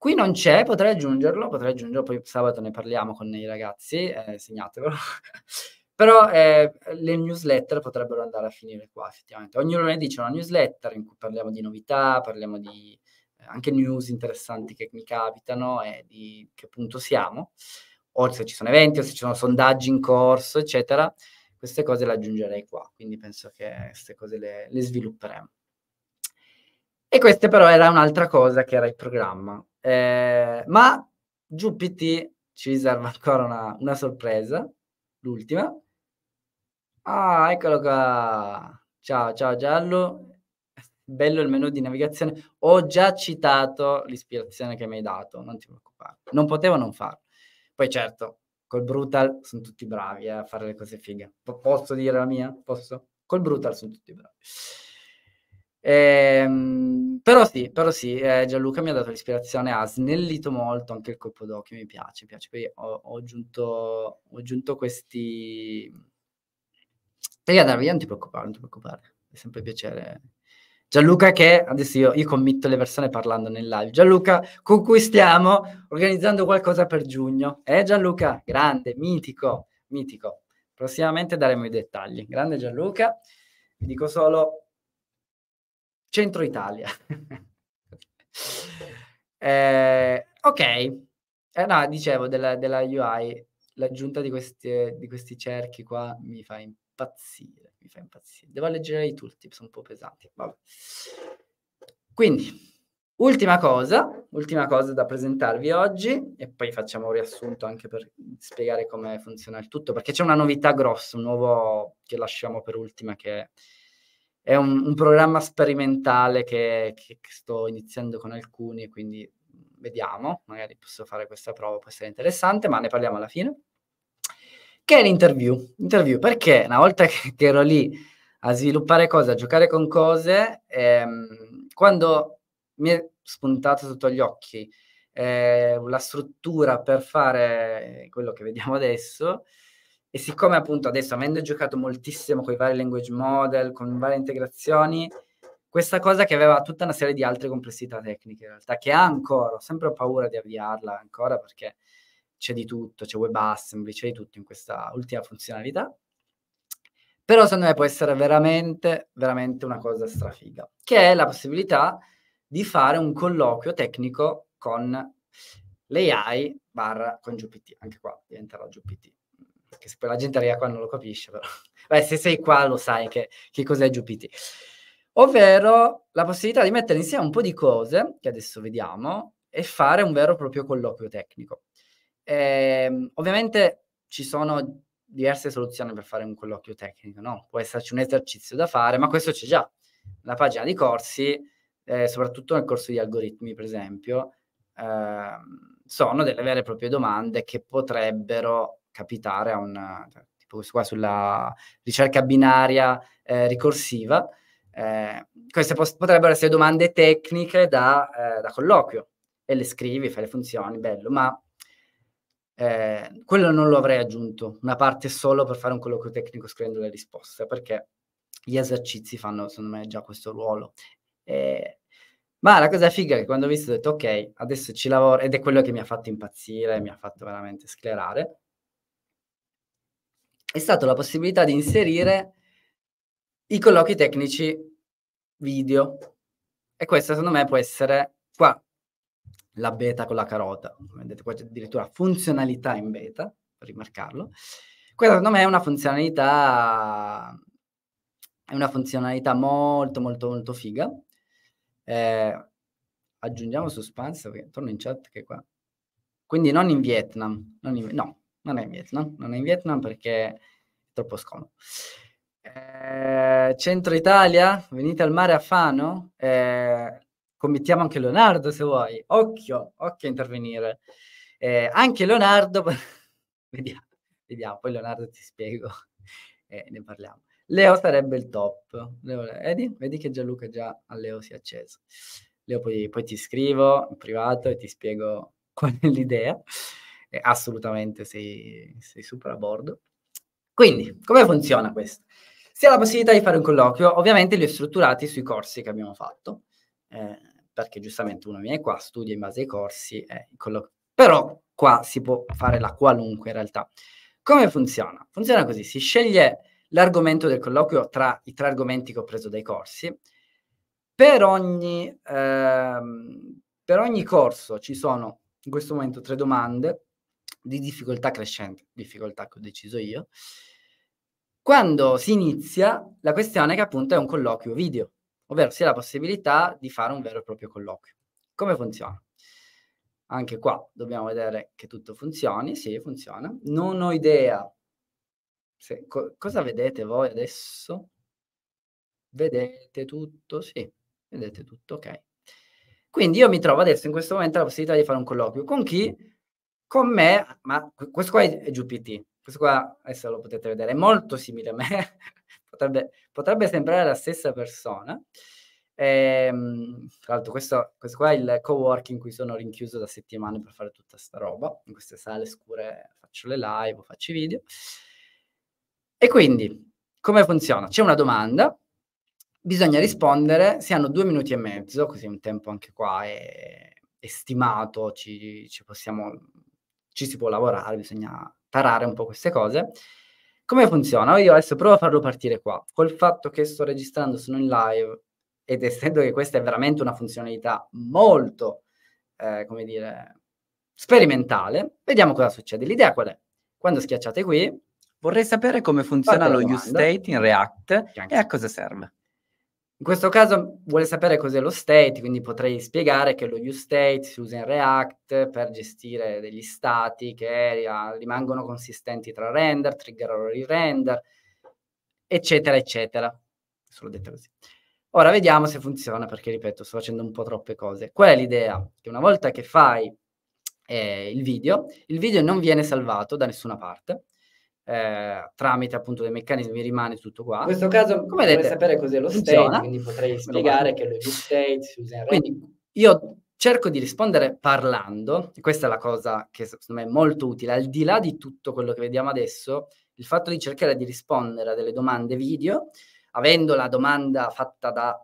Qui non c'è, potrei aggiungerlo, potrei aggiungerlo, poi sabato ne parliamo con i ragazzi, eh, segnatevelo. Però eh, le newsletter potrebbero andare a finire qua, effettivamente. Ogni lunedì c'è una newsletter in cui parliamo di novità, parliamo di eh, anche news interessanti che mi capitano e di che punto siamo, o se ci sono eventi, o se ci sono sondaggi in corso, eccetera. Queste cose le aggiungerei qua, quindi penso che queste cose le, le svilupperemo. E questa però era un'altra cosa che era il programma eh, ma giù PT ci riserva ancora una, una sorpresa, l'ultima. Ah, eccolo qua. Ciao, ciao Giallo. Bello il menu di navigazione. Ho già citato l'ispirazione che mi hai dato, non ti preoccupare. Non potevo non farlo. Poi certo, col Brutal sono tutti bravi eh, a fare le cose fighe. P- posso dire la mia? Posso? Col Brutal sono tutti bravi. Ehm, però sì, però sì eh, Gianluca mi ha dato l'ispirazione, ha snellito molto anche il colpo d'occhio, mi piace, piace. Poi ho, ho, aggiunto, ho aggiunto questi... Teglia Davide, non ti preoccupare, non ti preoccupare, è sempre piacere. Gianluca che, adesso io, io committo le persone parlando nel live, Gianluca con cui stiamo organizzando qualcosa per giugno. Eh Gianluca, grande, mitico, mitico. Prossimamente daremo i dettagli. Grande Gianluca, vi dico solo Centro Italia. eh, ok, eh, no, dicevo della, della, UI, l'aggiunta di questi, di questi cerchi qua mi fa impazzire, mi fa impazzire. Devo leggere i tooltip, sono un po' pesanti. Vabbè. Quindi, ultima cosa, ultima cosa da presentarvi oggi, e poi facciamo un riassunto anche per spiegare come funziona il tutto, perché c'è una novità grossa, un nuovo che lasciamo per ultima che... È è un, un programma sperimentale che, che, che, sto iniziando con alcuni, quindi mm, vediamo, magari posso fare questa prova, può essere interessante, ma ne parliamo alla fine. Che è l'interview, interview perché una volta che, ero lì a sviluppare cose, a giocare con cose, ehm, quando mi è spuntato sotto gli occhi eh, la struttura per fare quello che vediamo adesso, e siccome appunto adesso, avendo giocato moltissimo con i vari language model, con varie integrazioni, questa cosa che aveva tutta una serie di altre complessità tecniche in realtà, che ha ancora, ho sempre paura di avviarla ancora perché c'è di tutto, c'è WebAssembly, c'è di tutto in questa ultima funzionalità. Però secondo me può essere veramente, veramente una cosa strafiga, che è la possibilità di fare un colloquio tecnico con l'AI barra con GPT, anche qua diventerà GPT che poi la gente arriva qua non lo capisce, però. Beh, se sei qua lo sai che, che cos'è Giupiti. Ovvero la possibilità di mettere insieme un po' di cose, che adesso vediamo, e fare un vero e proprio colloquio tecnico. Eh, ovviamente ci sono diverse soluzioni per fare un colloquio tecnico, no? Può esserci un esercizio da fare, ma questo c'è già. La pagina di corsi, eh, soprattutto nel corso di algoritmi, per esempio, eh, sono delle vere e proprie domande che potrebbero capitare a un cioè, tipo questo qua sulla ricerca binaria eh, ricorsiva. Eh, queste pos- potrebbero essere domande tecniche da, eh, da, colloquio e le scrivi, fai le funzioni, bello, ma eh, quello non lo avrei aggiunto, una parte solo per fare un colloquio tecnico scrivendo le risposte, perché gli esercizi fanno, secondo me, già questo ruolo. Ma la cosa figa è che quando ho visto ho detto ok, adesso ci lavoro ed è quello che mi ha fatto impazzire, mi ha fatto veramente sclerare è stata la possibilità di inserire i colloqui tecnici video. E questa secondo me può essere qua la beta con la carota, vedete qua c'è addirittura funzionalità in beta, per rimarcarlo. Questa secondo me è una funzionalità è una funzionalità molto molto molto figa. Eh, aggiungiamo suspense, torno in chat che qua. Quindi non in Vietnam, non in, no, non è in Vietnam, non è in Vietnam perché è troppo scomodo. Eh, Centro Italia, venite al mare a Fano, eh, commettiamo anche Leonardo se vuoi, occhio, occhio a intervenire. Eh, anche Leonardo, vediamo, vediamo, poi Leonardo ti spiego e ne parliamo. Leo sarebbe il top. Leo, vedi? vedi che Gianluca già a Leo si è acceso. Leo poi, poi ti scrivo in privato e ti spiego qual è l'idea eh, assolutamente sei, sei super a bordo. Quindi, come funziona questo? Si ha la possibilità di fare un colloquio, ovviamente li ho strutturati sui corsi che abbiamo fatto, eh, perché giustamente uno viene qua, studia in base ai corsi, eh, però qua si può fare la qualunque in realtà. Come funziona? Funziona così, si sceglie l'argomento del colloquio tra i tre argomenti che ho preso dai corsi, per ogni, ehm, per ogni corso ci sono in questo momento tre domande di difficoltà crescente, difficoltà che ho deciso io, quando si inizia la questione che appunto è un colloquio video, ovvero si ha la possibilità di fare un vero e proprio colloquio. Come funziona? Anche qua dobbiamo vedere che tutto funzioni, sì, funziona. Non ho idea se, co- cosa vedete voi adesso? Vedete tutto? Sì, vedete tutto, ok. Quindi io mi trovo adesso in questo momento la possibilità di fare un colloquio con chi con me, ma questo qua è, GPT, questo qua adesso lo potete vedere, è molto simile a me, potrebbe, potrebbe sembrare la stessa persona. E, ehm, tra l'altro, questo, questo, qua è il co-work in cui sono rinchiuso da settimane per fare tutta sta roba. In queste sale scure faccio le live, faccio i video. E quindi, come funziona? C'è una domanda, bisogna rispondere, si hanno due minuti e mezzo, così un tempo anche qua è, è stimato, ci, ci possiamo ci si può lavorare, bisogna tarare un po' queste cose. Come funziona? Io adesso provo a farlo partire qua. Col fatto che sto registrando, sono in live, ed essendo che questa è veramente una funzionalità molto, eh, come dire, sperimentale, vediamo cosa succede. L'idea qual è? Quando schiacciate qui, vorrei sapere come funziona lo use state in React e a cosa serve. In questo caso vuole sapere cos'è lo state, quindi potrei spiegare che lo use state si usa in React per gestire degli stati che rimangono consistenti tra render, trigger o re-render, eccetera, eccetera. Solo detto così. Ora vediamo se funziona, perché ripeto, sto facendo un po' troppe cose. Qual è l'idea? Che una volta che fai eh, il video, il video non viene salvato da nessuna parte, eh, tramite appunto dei meccanismi rimane tutto qua. In questo caso, come deve sapere cos'è lo funziona. quindi potrei spiegare che lo state si usa in Quindi io cerco di rispondere parlando, e questa è la cosa che secondo me è molto utile, al di là di tutto quello che vediamo adesso, il fatto di cercare di rispondere a delle domande video, avendo la domanda fatta da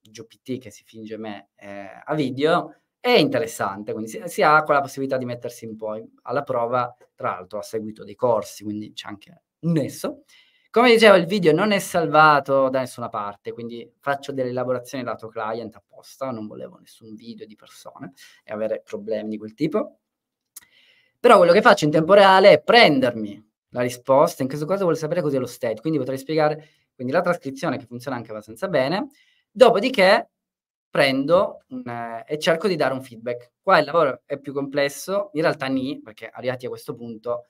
GPT che si finge me eh, a video, è interessante, quindi si, si, ha quella possibilità di mettersi un po' in, alla prova, tra l'altro a seguito dei corsi, quindi c'è anche un nesso. Come dicevo, il video non è salvato da nessuna parte, quindi faccio delle elaborazioni lato client apposta, non volevo nessun video di persone e avere problemi di quel tipo. Però quello che faccio in tempo reale è prendermi la risposta, in questo caso vuole sapere cos'è lo state, quindi potrei spiegare quindi la trascrizione che funziona anche abbastanza bene, dopodiché prendo un, eh, e cerco di dare un feedback. Qua il lavoro è più complesso, in realtà ni, perché arrivati a questo punto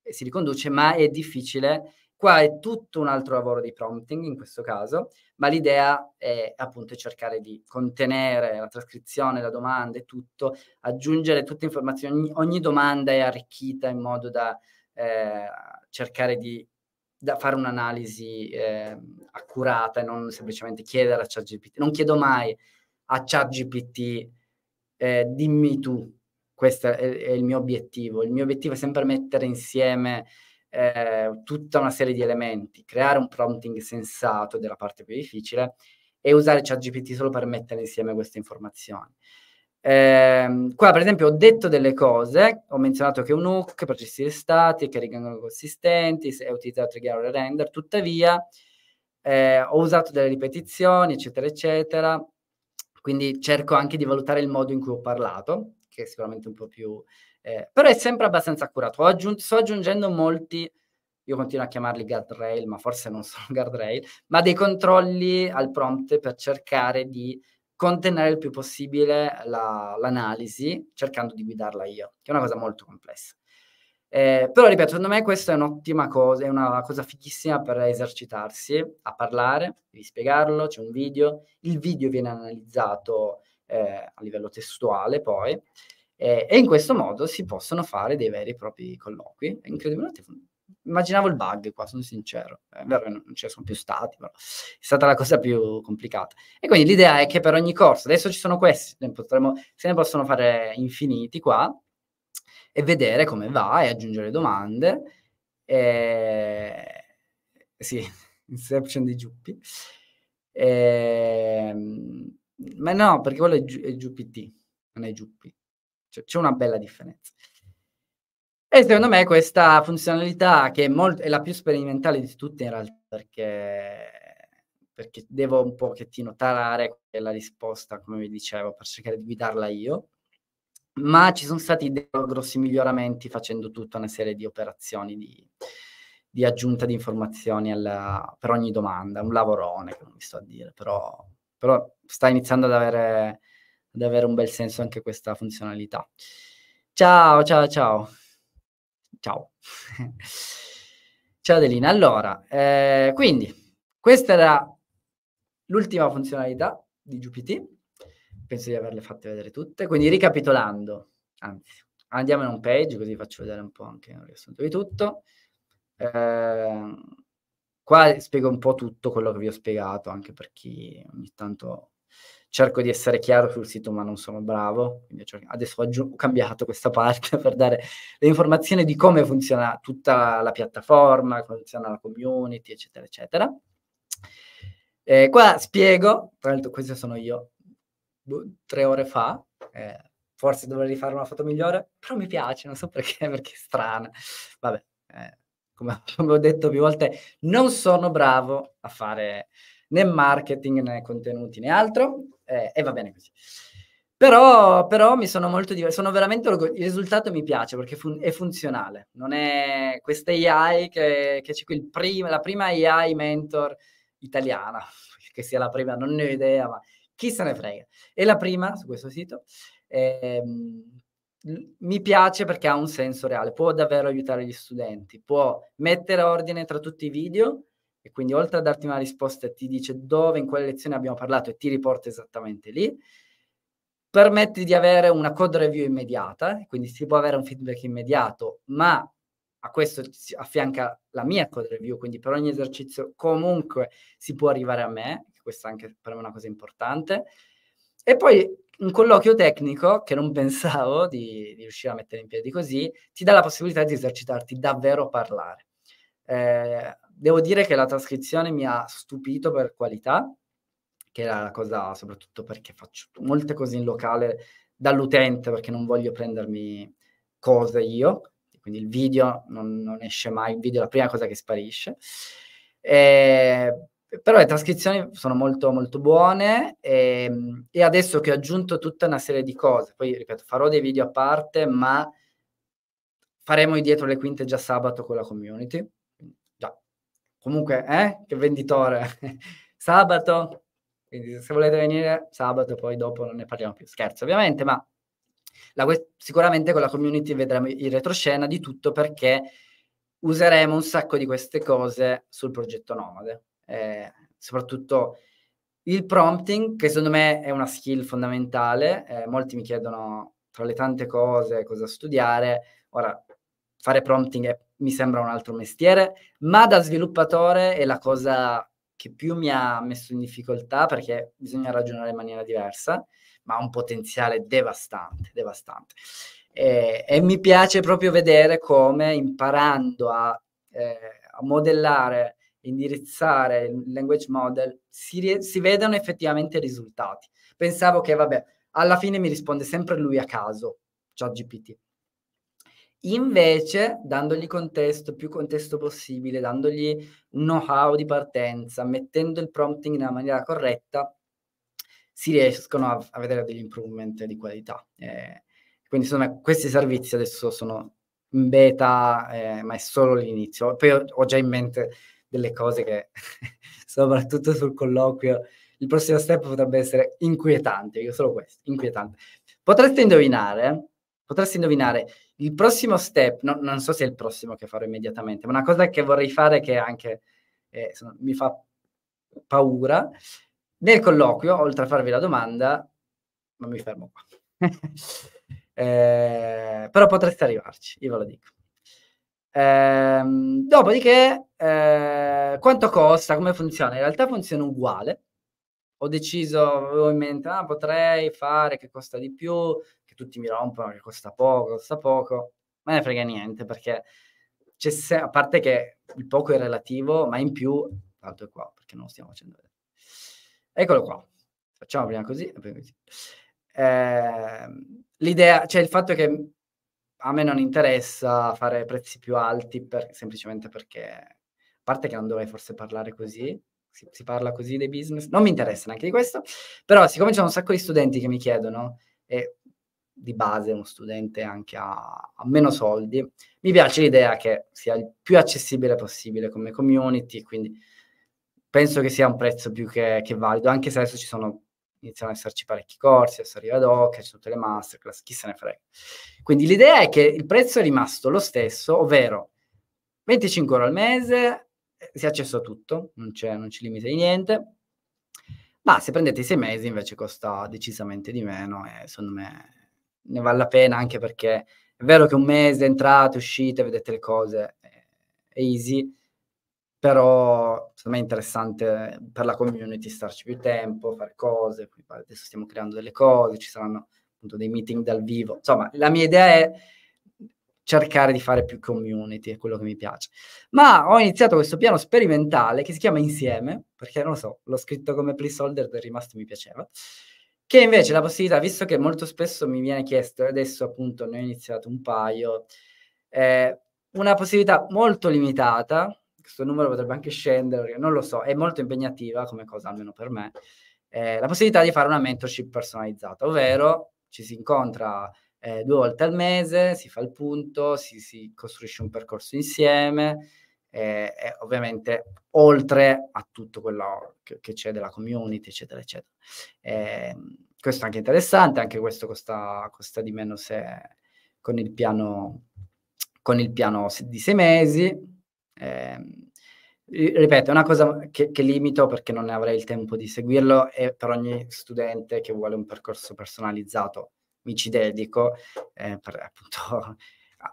eh, si riconduce, ma è difficile. Qua è tutto un altro lavoro di prompting in questo caso, ma l'idea è appunto cercare di contenere la trascrizione, la domanda e tutto, aggiungere tutte le informazioni, ogni, ogni domanda è arricchita in modo da eh, cercare di da fare un'analisi eh, accurata e non semplicemente chiedere a ChatGPT. Non chiedo mai a ChatGPT eh, dimmi tu, questo è, è, il mio obiettivo. Il mio obiettivo è sempre mettere insieme eh, tutta una serie di elementi, creare un prompting sensato della parte più difficile e usare ChatGPT solo per mettere insieme queste informazioni. Eh, qua per esempio ho detto delle cose, ho menzionato che è un hook per gestire stati che rimangono consistenti, è utilizzato il chiaro render, tuttavia eh, ho usato delle ripetizioni, eccetera, eccetera, quindi cerco anche di valutare il modo in cui ho parlato, che è sicuramente un po' più... Eh, però è sempre abbastanza accurato. Aggiunto, sto aggiungendo molti, io continuo a chiamarli guardrail, ma forse non sono guardrail, ma dei controlli al prompt per cercare di contenere il più possibile la, l'analisi cercando di guidarla io, che è una cosa molto complessa. Eh, però ripeto, secondo me questa è un'ottima cosa, è una cosa fichissima per esercitarsi a parlare, devi spiegarlo, c'è un video, il video viene analizzato eh, a livello testuale poi eh, e in questo modo si possono fare dei veri e propri colloqui, è incredibilmente immaginavo il bug qua, sono sincero. È vero che non ci sono più stati, però è stata la cosa più complicata. E quindi l'idea è che per ogni corso, adesso ci sono questi, ne potremo, se ne possono fare infiniti qua, e vedere come va e aggiungere domande. E... Sì, Inception di Giuppi. E... Ehm, ma no, perché quello è, GPT, non è Giuppi. Cioè, c'è una bella differenza. E secondo me questa funzionalità, che è, molto, è la più sperimentale di tutte in realtà, perché, perché devo un pochettino tarare la risposta, come vi dicevo, per cercare di guidarla io, ma ci sono stati dei grossi miglioramenti facendo tutta una serie di operazioni di, di aggiunta di informazioni alla, per ogni domanda, un lavorone che vi sto a dire, però, però sta iniziando ad avere, ad avere un bel senso anche questa funzionalità. Ciao, ciao, ciao. Ciao. Ciao Adelina. Allora, eh, quindi questa era l'ultima funzionalità di GPT. Penso di averle fatte vedere tutte. Quindi ricapitolando, anzi, andiamo in un page così faccio vedere un po' anche un riassunto di tutto. Eh, qua spiego un po' tutto quello che vi ho spiegato, anche per chi ogni tanto cerco di essere chiaro sul sito ma non sono bravo, adesso ho, cambiato questa parte per dare le informazioni di come funziona tutta la piattaforma, come funziona la community, eccetera, eccetera. E qua spiego, tra l'altro questo sono io, boh, tre ore fa, eh, forse dovrei rifare una foto migliore, però mi piace, non so perché, perché è strana. Vabbè, eh, come ho detto più volte, non sono bravo a fare né marketing né contenuti né altro, eh, e va bene così. Però, però, mi sono molto diverso, sono veramente orgoglioso, il risultato mi piace perché fun- è funzionale, non è questa AI che, che c'è qui, prim- la prima AI mentor italiana, che sia la prima, non ne ho idea, ma chi se ne frega. È la prima su questo sito, eh, mi piace perché ha un senso reale, può davvero aiutare gli studenti, può mettere ordine tra tutti i video, e quindi oltre a darti una risposta ti dice dove in quale lezione abbiamo parlato e ti riporta esattamente lì, permette di avere una code review immediata, quindi si può avere un feedback immediato, ma a questo si affianca la mia code review, quindi per ogni esercizio comunque si può arrivare a me, questa anche per me è una cosa importante. E poi un colloquio tecnico, che non pensavo di, di riuscire a mettere in piedi così, ti dà la possibilità di esercitarti davvero a parlare. Eh, devo dire che la trascrizione mi ha stupito per qualità, che era la cosa soprattutto perché faccio molte cose in locale dall'utente perché non voglio prendermi cose io, quindi il video non, non esce mai, il video è la prima cosa che sparisce. Eh, però le trascrizioni sono molto molto buone e, ehm, e, adesso che ho aggiunto tutta una serie di cose, poi ripeto farò dei video a parte, ma faremo dietro le quinte già sabato con la community, Comunque, eh? Che venditore. sabato. Quindi se volete venire sabato, poi dopo non ne parliamo più. Scherzo, ovviamente, ma que- sicuramente con la community vedremo in retroscena di tutto perché useremo un sacco di queste cose sul progetto Nomade. Eh, soprattutto il prompting, che secondo me è una skill fondamentale. Eh, molti mi chiedono tra le tante cose cosa studiare. Ora, fare prompting è, mi sembra un altro mestiere, ma da sviluppatore è la cosa che più mi ha messo in difficoltà perché bisogna ragionare in maniera diversa, ma ha un potenziale devastante, devastante. E, eh, e mi piace proprio vedere come imparando a, eh, a modellare, indirizzare il language model, si, si vedano effettivamente i risultati. Pensavo che, vabbè, alla fine mi risponde sempre lui a caso, ChatGPT. Invece, dandogli contesto, più contesto possibile, dandogli un know-how di partenza, mettendo il prompting nella maniera corretta, si riescono a, a vedere degli improvement di qualità. Eh, quindi, insomma, questi servizi adesso sono in beta, eh, ma è solo l'inizio. Poi ho, ho già in mente delle cose che, soprattutto sul colloquio, il prossimo step potrebbe essere inquietante, io solo questo, inquietante. Potreste indovinare potresti indovinare. Il prossimo step, no, non so se è il prossimo che farò immediatamente, ma una cosa che vorrei fare che anche eh, sono, mi fa paura, nel colloquio, oltre a farvi la domanda, ma mi fermo qua. eh, però potreste arrivarci, io ve lo dico. Ehm, eh, dopodiché, quanto costa, come funziona? In realtà funziona uguale. Ho deciso, avevo in mente, ah, potrei fare che costa di più, tutti mi rompono che costa poco, costa poco, ma ne frega niente perché c'è se- a parte che il poco è relativo, ma in più l'altro è qua perché non lo stiamo facendo vedere. Eccolo qua. Facciamo prima così e così. Eh, l'idea, cioè il fatto che a me non interessa fare prezzi più alti per, semplicemente perché, a parte che non dovrei forse parlare così, si, si, parla così dei business, non mi interessa neanche di questo, però siccome c'è un sacco di studenti che mi chiedono, e di base uno studente anche a, a, meno soldi. Mi piace l'idea che sia il più accessibile possibile come community, quindi penso che sia un prezzo più che, che valido, anche se adesso ci sono, iniziano ad esserci parecchi corsi, adesso arriva Doc, ci sono tutte le masterclass, chi se ne frega. Quindi l'idea è che il prezzo è rimasto lo stesso, ovvero 25 euro al mese, eh, si ha accesso a tutto, non, non ci limite di niente, ma se prendete i sei mesi invece costa decisamente di meno e secondo me ne vale la pena anche perché è vero che un mese entrate, uscite, vedete le cose, è easy, però secondo me è interessante per la community starci più tempo, fare cose, adesso stiamo creando delle cose, ci saranno appunto dei meeting dal vivo, insomma la mia idea è cercare di fare più community, è quello che mi piace. Ma ho iniziato questo piano sperimentale che si chiama Insieme, perché non lo so, l'ho scritto come placeholder ed è rimasto mi piaceva. Che invece la possibilità, visto che molto spesso mi viene chiesto, e adesso appunto ne ho iniziato un paio, eh, una possibilità molto limitata, questo numero potrebbe anche scendere, non lo so, è molto impegnativa come cosa almeno per me, eh, la possibilità di fare una mentorship personalizzata, ovvero ci si incontra eh, due volte al mese, si fa il punto, si, si costruisce un percorso insieme, eh, eh, ovviamente oltre a tutto quello che, che c'è della community, eccetera, eccetera. Eh, questo è anche interessante, anche questo costa, costa di meno se con il piano, con il piano di sei mesi. Ehm, ripeto, è una cosa che, che, limito perché non ne avrei il tempo di seguirlo e per ogni studente che vuole un percorso personalizzato mi ci dedico eh, per appunto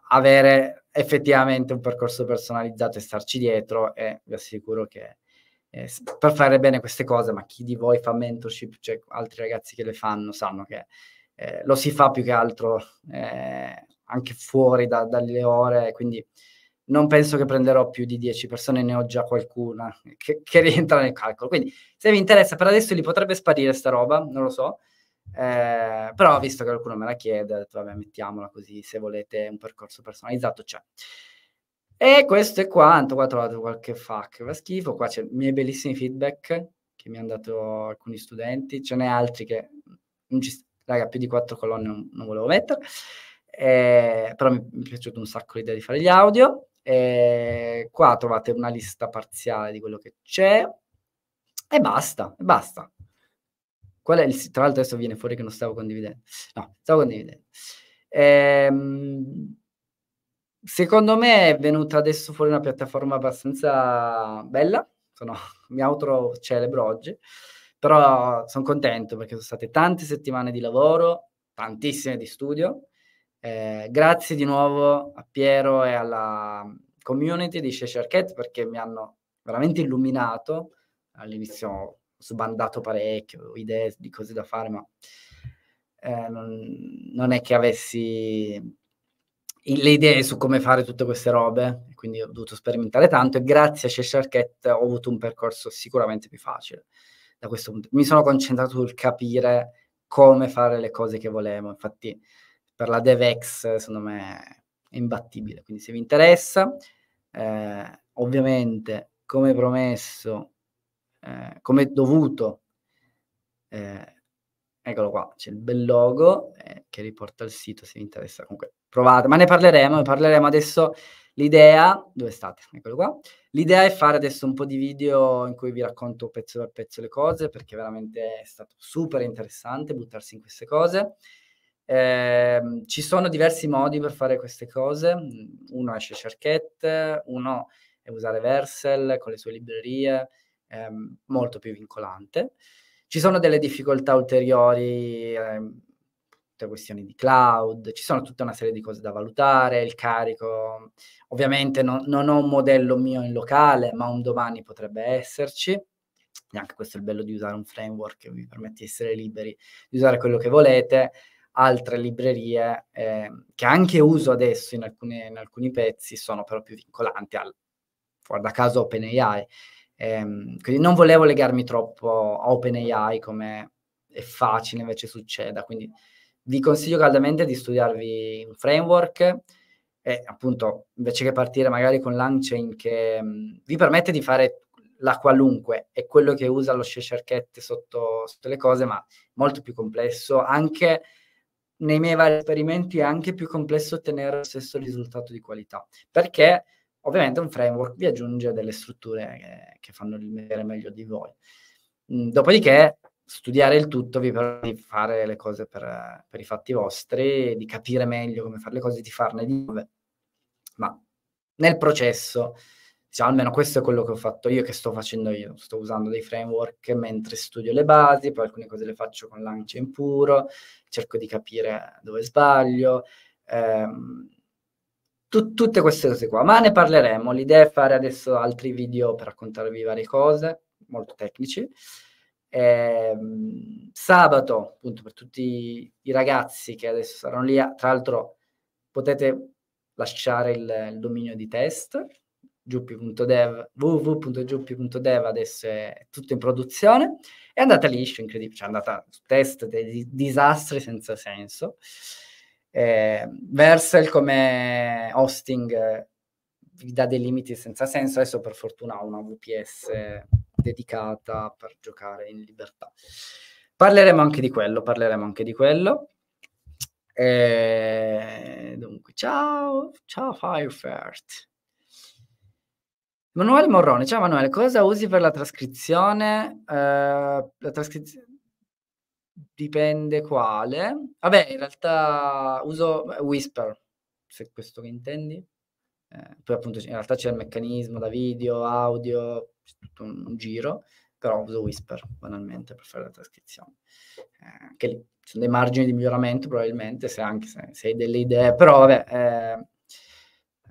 avere effettivamente un percorso personalizzato e starci dietro e vi assicuro che eh, per fare bene queste cose, ma chi di voi fa mentorship, cioè altri ragazzi che le fanno, sanno che eh, lo si fa più che altro eh, anche fuori da, dalle ore, quindi non penso che prenderò più di 10 persone, ne ho già qualcuna che, che rientra nel calcolo. Quindi se vi interessa, per adesso li potrebbe sparire sta roba, non lo so, eh, però visto che qualcuno me la chiede, ho detto vabbè mettiamola così se volete un percorso personalizzato c'è. E questo è quanto, qua ho trovato qualche fa che schifo, qua c'è i miei bellissimi feedback che mi hanno dato alcuni studenti, ce n'è altri che, non ci, raga, più di quattro colonne non, non volevo mettere, eh, però mi, mi, è piaciuto un sacco l'idea di fare gli audio. Eh, qua trovate una lista parziale di quello che c'è e basta, e basta. Qual è il, tra l'altro adesso viene fuori che non stavo condividendo. No, stavo condividendo. Ehm, secondo me è venuta adesso fuori una piattaforma abbastanza bella. Sono, mi auto celebro oggi, però sono contento perché sono state tante settimane di lavoro, tantissime di studio. Eh, grazie di nuovo a Piero e alla community di Shesherket perché mi hanno veramente illuminato all'inizio sbandato parecchio, idee di cose da fare, ma eh, non, è che avessi le idee su come fare tutte queste robe, quindi ho dovuto sperimentare tanto e grazie a Cheshire ho avuto un percorso sicuramente più facile da questo punto. Mi sono concentrato sul capire come fare le cose che volevo, infatti per la DevEx secondo me è imbattibile, quindi se vi interessa, eh, ovviamente come promesso eh, come dovuto. Eh, eccolo qua, c'è il bel logo eh, che riporta il sito se vi interessa. Comunque provate, ma ne parleremo, ne parleremo adesso. L'idea, dove state? Eccolo qua. L'idea è fare adesso un po' di video in cui vi racconto pezzo per pezzo le cose, perché veramente è stato super interessante buttarsi in queste cose. Eh, ci sono diversi modi per fare queste cose. Uno esce cerchette, uno è usare Versel con le sue librerie, ehm, molto più vincolante. Ci sono delle difficoltà ulteriori, ehm, tutte questioni di cloud, ci sono tutta una serie di cose da valutare, il carico, ovviamente non, non ho un modello mio in locale, ma un domani potrebbe esserci E anche questo è il bello di usare un framework che vi permette di essere liberi, di usare quello che volete, altre librerie eh, che anche uso adesso in, alcune, in, alcuni pezzi sono però più vincolanti al, guarda caso, OpenAI, Ehm, quindi non volevo legarmi troppo a OpenAI come è facile invece succeda. Quindi vi consiglio caldamente di studiarvi un framework e appunto invece che partire magari con LangChain che mh, vi permette di fare la qualunque, è quello che usa lo scecerchette sotto, sotto le cose, ma molto più complesso, anche nei miei vari esperimenti è anche più complesso ottenere lo stesso risultato di qualità, perché Ovviamente un framework vi aggiunge delle strutture che, che fanno il mestiere meglio di voi. Mm, dopodiché studiare il tutto vi permette di fare le cose per, per, i fatti vostri, di capire meglio come fare le cose, di farne di nuove. Ma nel processo, diciamo, almeno questo è quello che ho fatto io, che sto facendo io. Sto usando dei framework mentre studio le basi, poi alcune cose le faccio con Lancia in puro, cerco di capire dove sbaglio. Ehm, Tut- tutte queste cose qua, ma ne parleremo. L'idea è fare adesso altri video per raccontarvi varie cose, molto tecnici. Eh, sabato, appunto, per tutti i ragazzi che adesso saranno lì, ah, tra l'altro potete lasciare il, il dominio di test, www.giuppi.dev adesso è tutto in produzione, è andata liscio, incredibile, cioè è andata test dei disastri senza senso eh, Versel come hosting eh, vi dà dei limiti senza senso, adesso per fortuna ha una VPS dedicata per giocare in libertà. Parleremo anche di quello, parleremo anche di quello. E... Eh, dunque, ciao, ciao Firefart. Manuele Morrone, ciao Manuele, cosa usi per la trascrizione? Eh, la trascrizione dipende quale. Vabbè, in realtà uso Whisper, se è questo che intendi. Eh, poi appunto in realtà c'è il meccanismo da video, audio, tutto un, un giro, però uso Whisper banalmente per fare la trascrizione. Eh, anche lì ci sono dei margini di miglioramento probabilmente, se anche se, se hai delle idee, però vabbè, eh,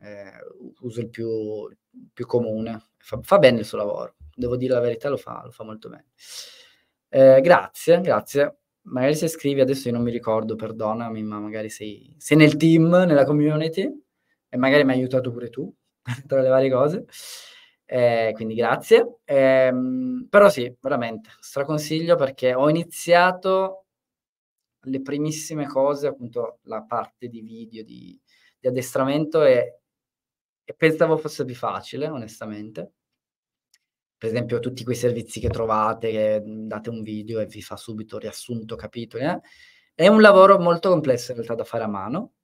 eh uso il più, più comune. Fa, fa, bene il suo lavoro, devo dire la verità, lo fa, lo fa molto bene. Eh, grazie, grazie. Magari se scrivi, adesso io non mi ricordo, perdonami, ma magari sei, sei nel team, nella community e magari mi hai aiutato pure tu tra le varie cose. Eh, quindi grazie. Eh, però sì, veramente, straconsiglio perché ho iniziato le primissime cose, appunto la parte di video, di, di addestramento e, e pensavo fosse più facile, onestamente per esempio tutti quei servizi che trovate, che mhmm, date un video e vi fa subito riassunto, capitoli. Eh? È un lavoro molto complesso in realtà da fare a mano.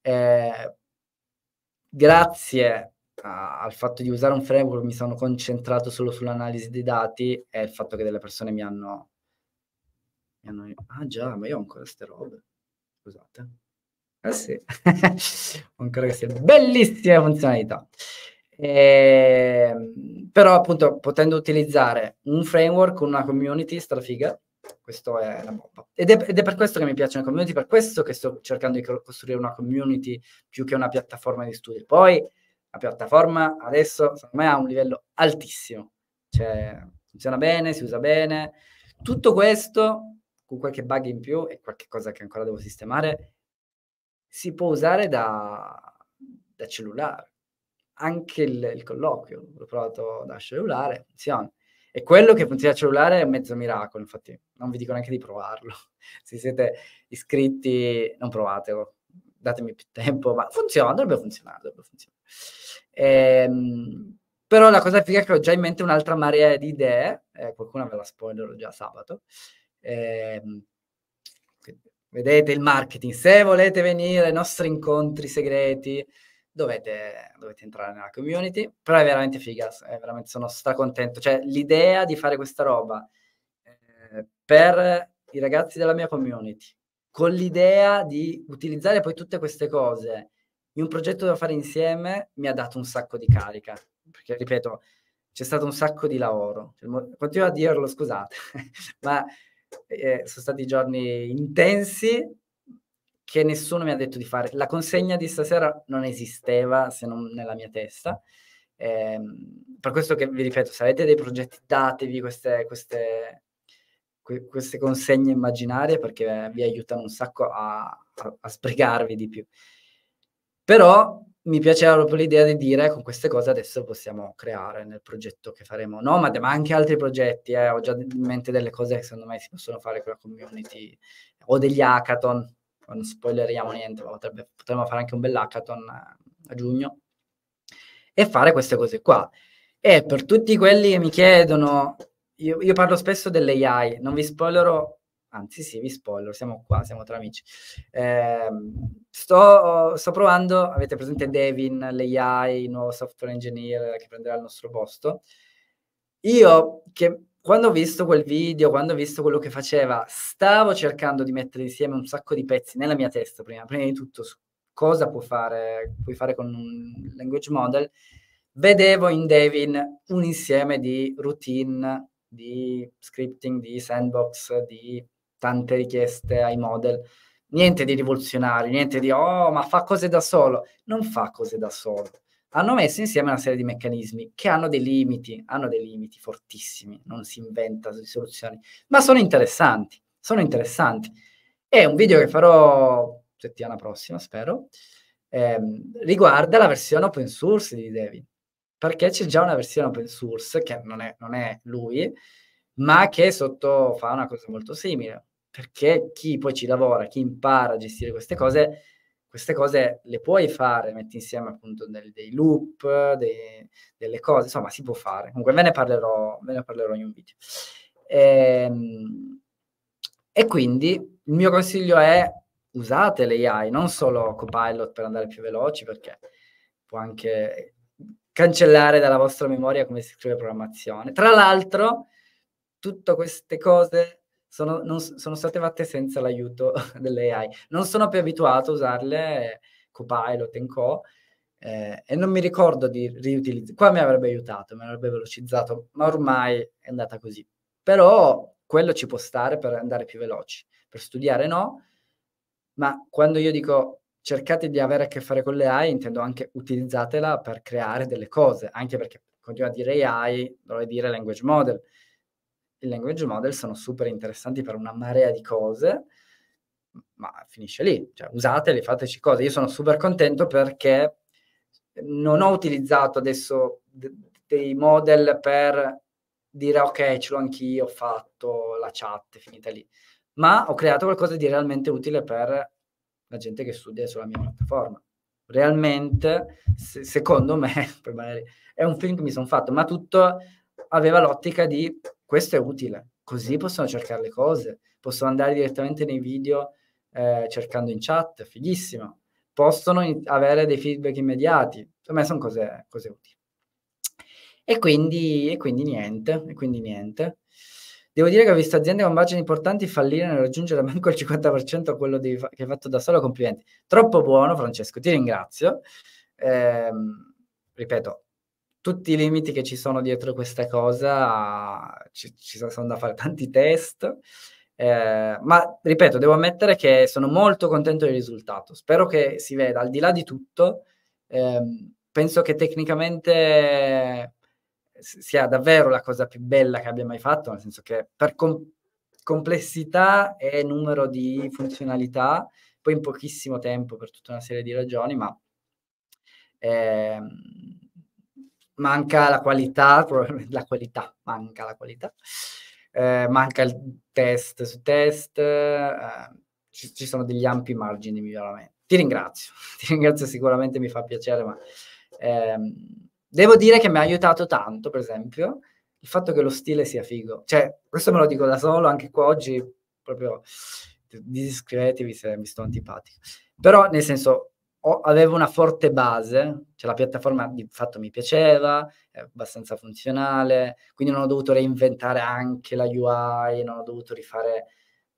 Eh, grazie a, al fatto di usare un framework mi sono concentrato solo sull'analisi dei dati e il fatto che delle persone mi hanno... Mi hanno ah già, ma io ho ancora queste robe. Scusate. Eh sì, ho ancora queste bellissime funzionalità. E, ehm, però appunto potendo utilizzare un framework con una community strafiga, questo è la bomba. Ed è, ed è, per questo che mi piacciono le community, per questo che sto cercando di costruire una community più che una piattaforma di studio. Poi la piattaforma adesso, secondo me, ha un livello altissimo. Cioè, funziona bene, si usa bene. Tutto questo, con qualche bug in più e qualche cosa che ancora devo sistemare, si può usare da, da cellulare anche il, il colloquio, l'ho provato da cellulare, funziona. E quello che funziona da cellulare è mezzo miracolo, infatti non vi dico neanche di provarlo. Se siete iscritti, non provatelo, datemi più tempo, ma funziona, dovrebbe funzionare, dovrebbe funzionare. Ehm, però la cosa figa è che ho già in mente un'altra marea di idee, eh, qualcuna ve la spoilerò già sabato. Ehm, vedete il marketing, se volete venire ai nostri incontri segreti, dovete, dovete entrare nella community. Però è veramente figa, è veramente, sono stracontento. Cioè, l'idea di fare questa roba eh, per i ragazzi della mia community, con l'idea di utilizzare poi tutte queste cose in un progetto da fare insieme, mi ha dato un sacco di carica. Perché, ripeto, c'è stato un sacco di lavoro. Cioè, continuo a dirlo, scusate, ma eh, sono stati giorni intensi che nessuno mi ha detto di fare. La consegna di stasera non esisteva se non nella mia testa. Eh, per questo che vi ripeto, se avete dei progetti, datevi queste, queste, queste consegne immaginarie perché vi aiutano un sacco a, a, sbrigarvi di più. Però mi piaceva proprio l'idea di dire con queste cose adesso possiamo creare nel progetto che faremo. No, ma, ma anche altri progetti, eh. ho già in mente delle cose che secondo me si possono fare con la community o degli hackathon non spoileriamo niente, ma potrebbe, potremmo fare anche un bel hackathon a, giugno e fare queste cose qua. E per tutti quelli che mi chiedono, io, io parlo spesso dell'AI, non vi spoilerò, anzi sì, vi spoiler, siamo qua, siamo tra amici. Eh, sto, sto, provando, avete presente Devin, l'AI, il nuovo software engineer che prenderà il nostro posto. Io che quando ho visto quel video, quando ho visto quello che faceva, stavo cercando di mettere insieme un sacco di pezzi nella mia testa prima, prima di tutto su cosa puoi fare, puoi fare con un language model, vedevo in Devin un insieme di routine, di scripting, di sandbox, di tante richieste ai model. Niente di rivoluzionario, niente di oh, ma fa cose da solo. Non fa cose da solo hanno messo insieme una serie di meccanismi che hanno dei limiti, hanno dei limiti fortissimi, non si inventa soluzioni, ma sono interessanti, sono interessanti. È un video che farò settimana prossima, spero, ehm, riguarda la versione open source di Devi, perché c'è già una versione open source che non è, non è lui, ma che sotto fa una cosa molto simile, perché chi poi ci lavora, chi impara a gestire queste cose, queste cose le puoi fare, metti insieme appunto del, dei loop, dei, delle cose, insomma si può fare. Comunque ve ne parlerò, ve ne parlerò in un video. E, ehm, e quindi il mio consiglio è usate l'AI, non solo Copilot per andare più veloci, perché può anche cancellare dalla vostra memoria come si scrive programmazione. Tra l'altro, tutte queste cose sono, non, sono state fatte senza l'aiuto delle AI. Non sono più abituato a usarle, Copilot e Co. Eh, e non mi ricordo di riutilizzare. Qua mi avrebbe aiutato, mi avrebbe velocizzato, ma ormai è andata così. Però quello ci può stare per andare più veloci. Per studiare no, ma quando io dico cercate di avere a che fare con le AI, intendo anche utilizzatela per creare delle cose, anche perché continua a dire AI, dovrei dire language model i language model sono super interessanti per una marea di cose, ma finisce lì, cioè usateli, fateci cose. Io sono super contento perché non ho utilizzato adesso de- dei model per dire ok, ce l'ho anch'io, ho fatto la chat, è finita lì, ma ho creato qualcosa di realmente utile per la gente che studia sulla mia piattaforma. Realmente, se- secondo me, è un film che mi sono fatto, ma tutto aveva l'ottica di questo è utile, così possono cercare le cose, possono andare direttamente nei video eh, cercando in chat, fighissimo, possono in- avere dei feedback immediati, per me sono cose, cose utili. E quindi, e quindi, niente, e quindi niente. Devo dire che ho visto aziende con budget importanti fallire nel raggiungere manco il 50% a quello fa- che hai fatto da solo, complimenti. Troppo buono Francesco, ti ringrazio. Eh, ripeto, tutti i limiti che ci sono dietro questa cosa, ci, ci sono da fare tanti test, eh, ma ripeto, devo ammettere che sono molto contento del risultato. Spero che si veda, al di là di tutto, ehm, penso che tecnicamente sia davvero la cosa più bella che abbia mai fatto, nel senso che per com- complessità e numero di funzionalità, poi in pochissimo tempo per tutta una serie di ragioni, ma ehm, manca la qualità, la qualità, manca la qualità, eh, manca il test su test, eh, ci, ci, sono degli ampi margini di miglioramento. Ti ringrazio, ti ringrazio sicuramente, mi fa piacere, ma ehm, devo dire che mi ha aiutato tanto, per esempio, il fatto che lo stile sia figo. Cioè, questo me lo dico da solo, anche qua oggi, proprio discretevi se mi sto antipatico. Però, nel senso, avevo una forte base, cioè la piattaforma di fatto mi piaceva, è abbastanza funzionale, quindi non ho dovuto reinventare anche la UI, non ho dovuto rifare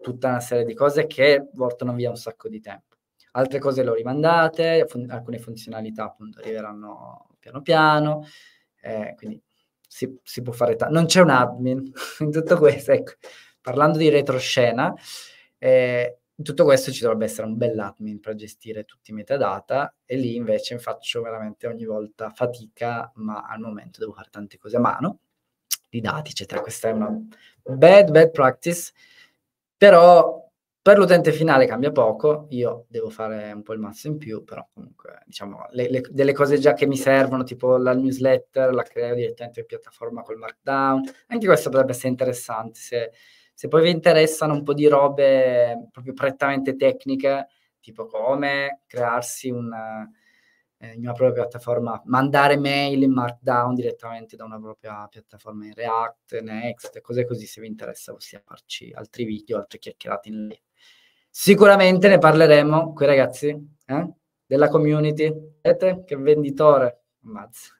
tutta una serie di cose che portano via un sacco di tempo. Altre cose le ho rimandate, fun- alcune funzionalità appunto arriveranno piano piano, eh, quindi si, si, può fare tanto. Non c'è un admin in tutto questo, ecco, parlando di retroscena, eh, in tutto questo ci dovrebbe essere un bell'admin per gestire tutti i metadata e lì invece faccio veramente ogni volta fatica, ma al momento devo fare tante cose a mano, di dati, eccetera. Questa è una bad, bad practice, però per l'utente finale cambia poco, io devo fare un po' il mazzo in più, però comunque diciamo le, le, delle cose già che mi servono, tipo la newsletter, la creo direttamente in piattaforma col Markdown, anche questo potrebbe essere interessante se se poi vi interessano un po' di robe proprio prettamente tecniche, tipo come crearsi una, eh, una propria piattaforma, mandare mail in Markdown direttamente da una propria piattaforma in React, Next, cose così. Se vi interessa possiamo farci altri video, altre chiacchierate in lì. Sicuramente ne parleremo qui ragazzi, eh? della community. Vedete che venditore, ammazza.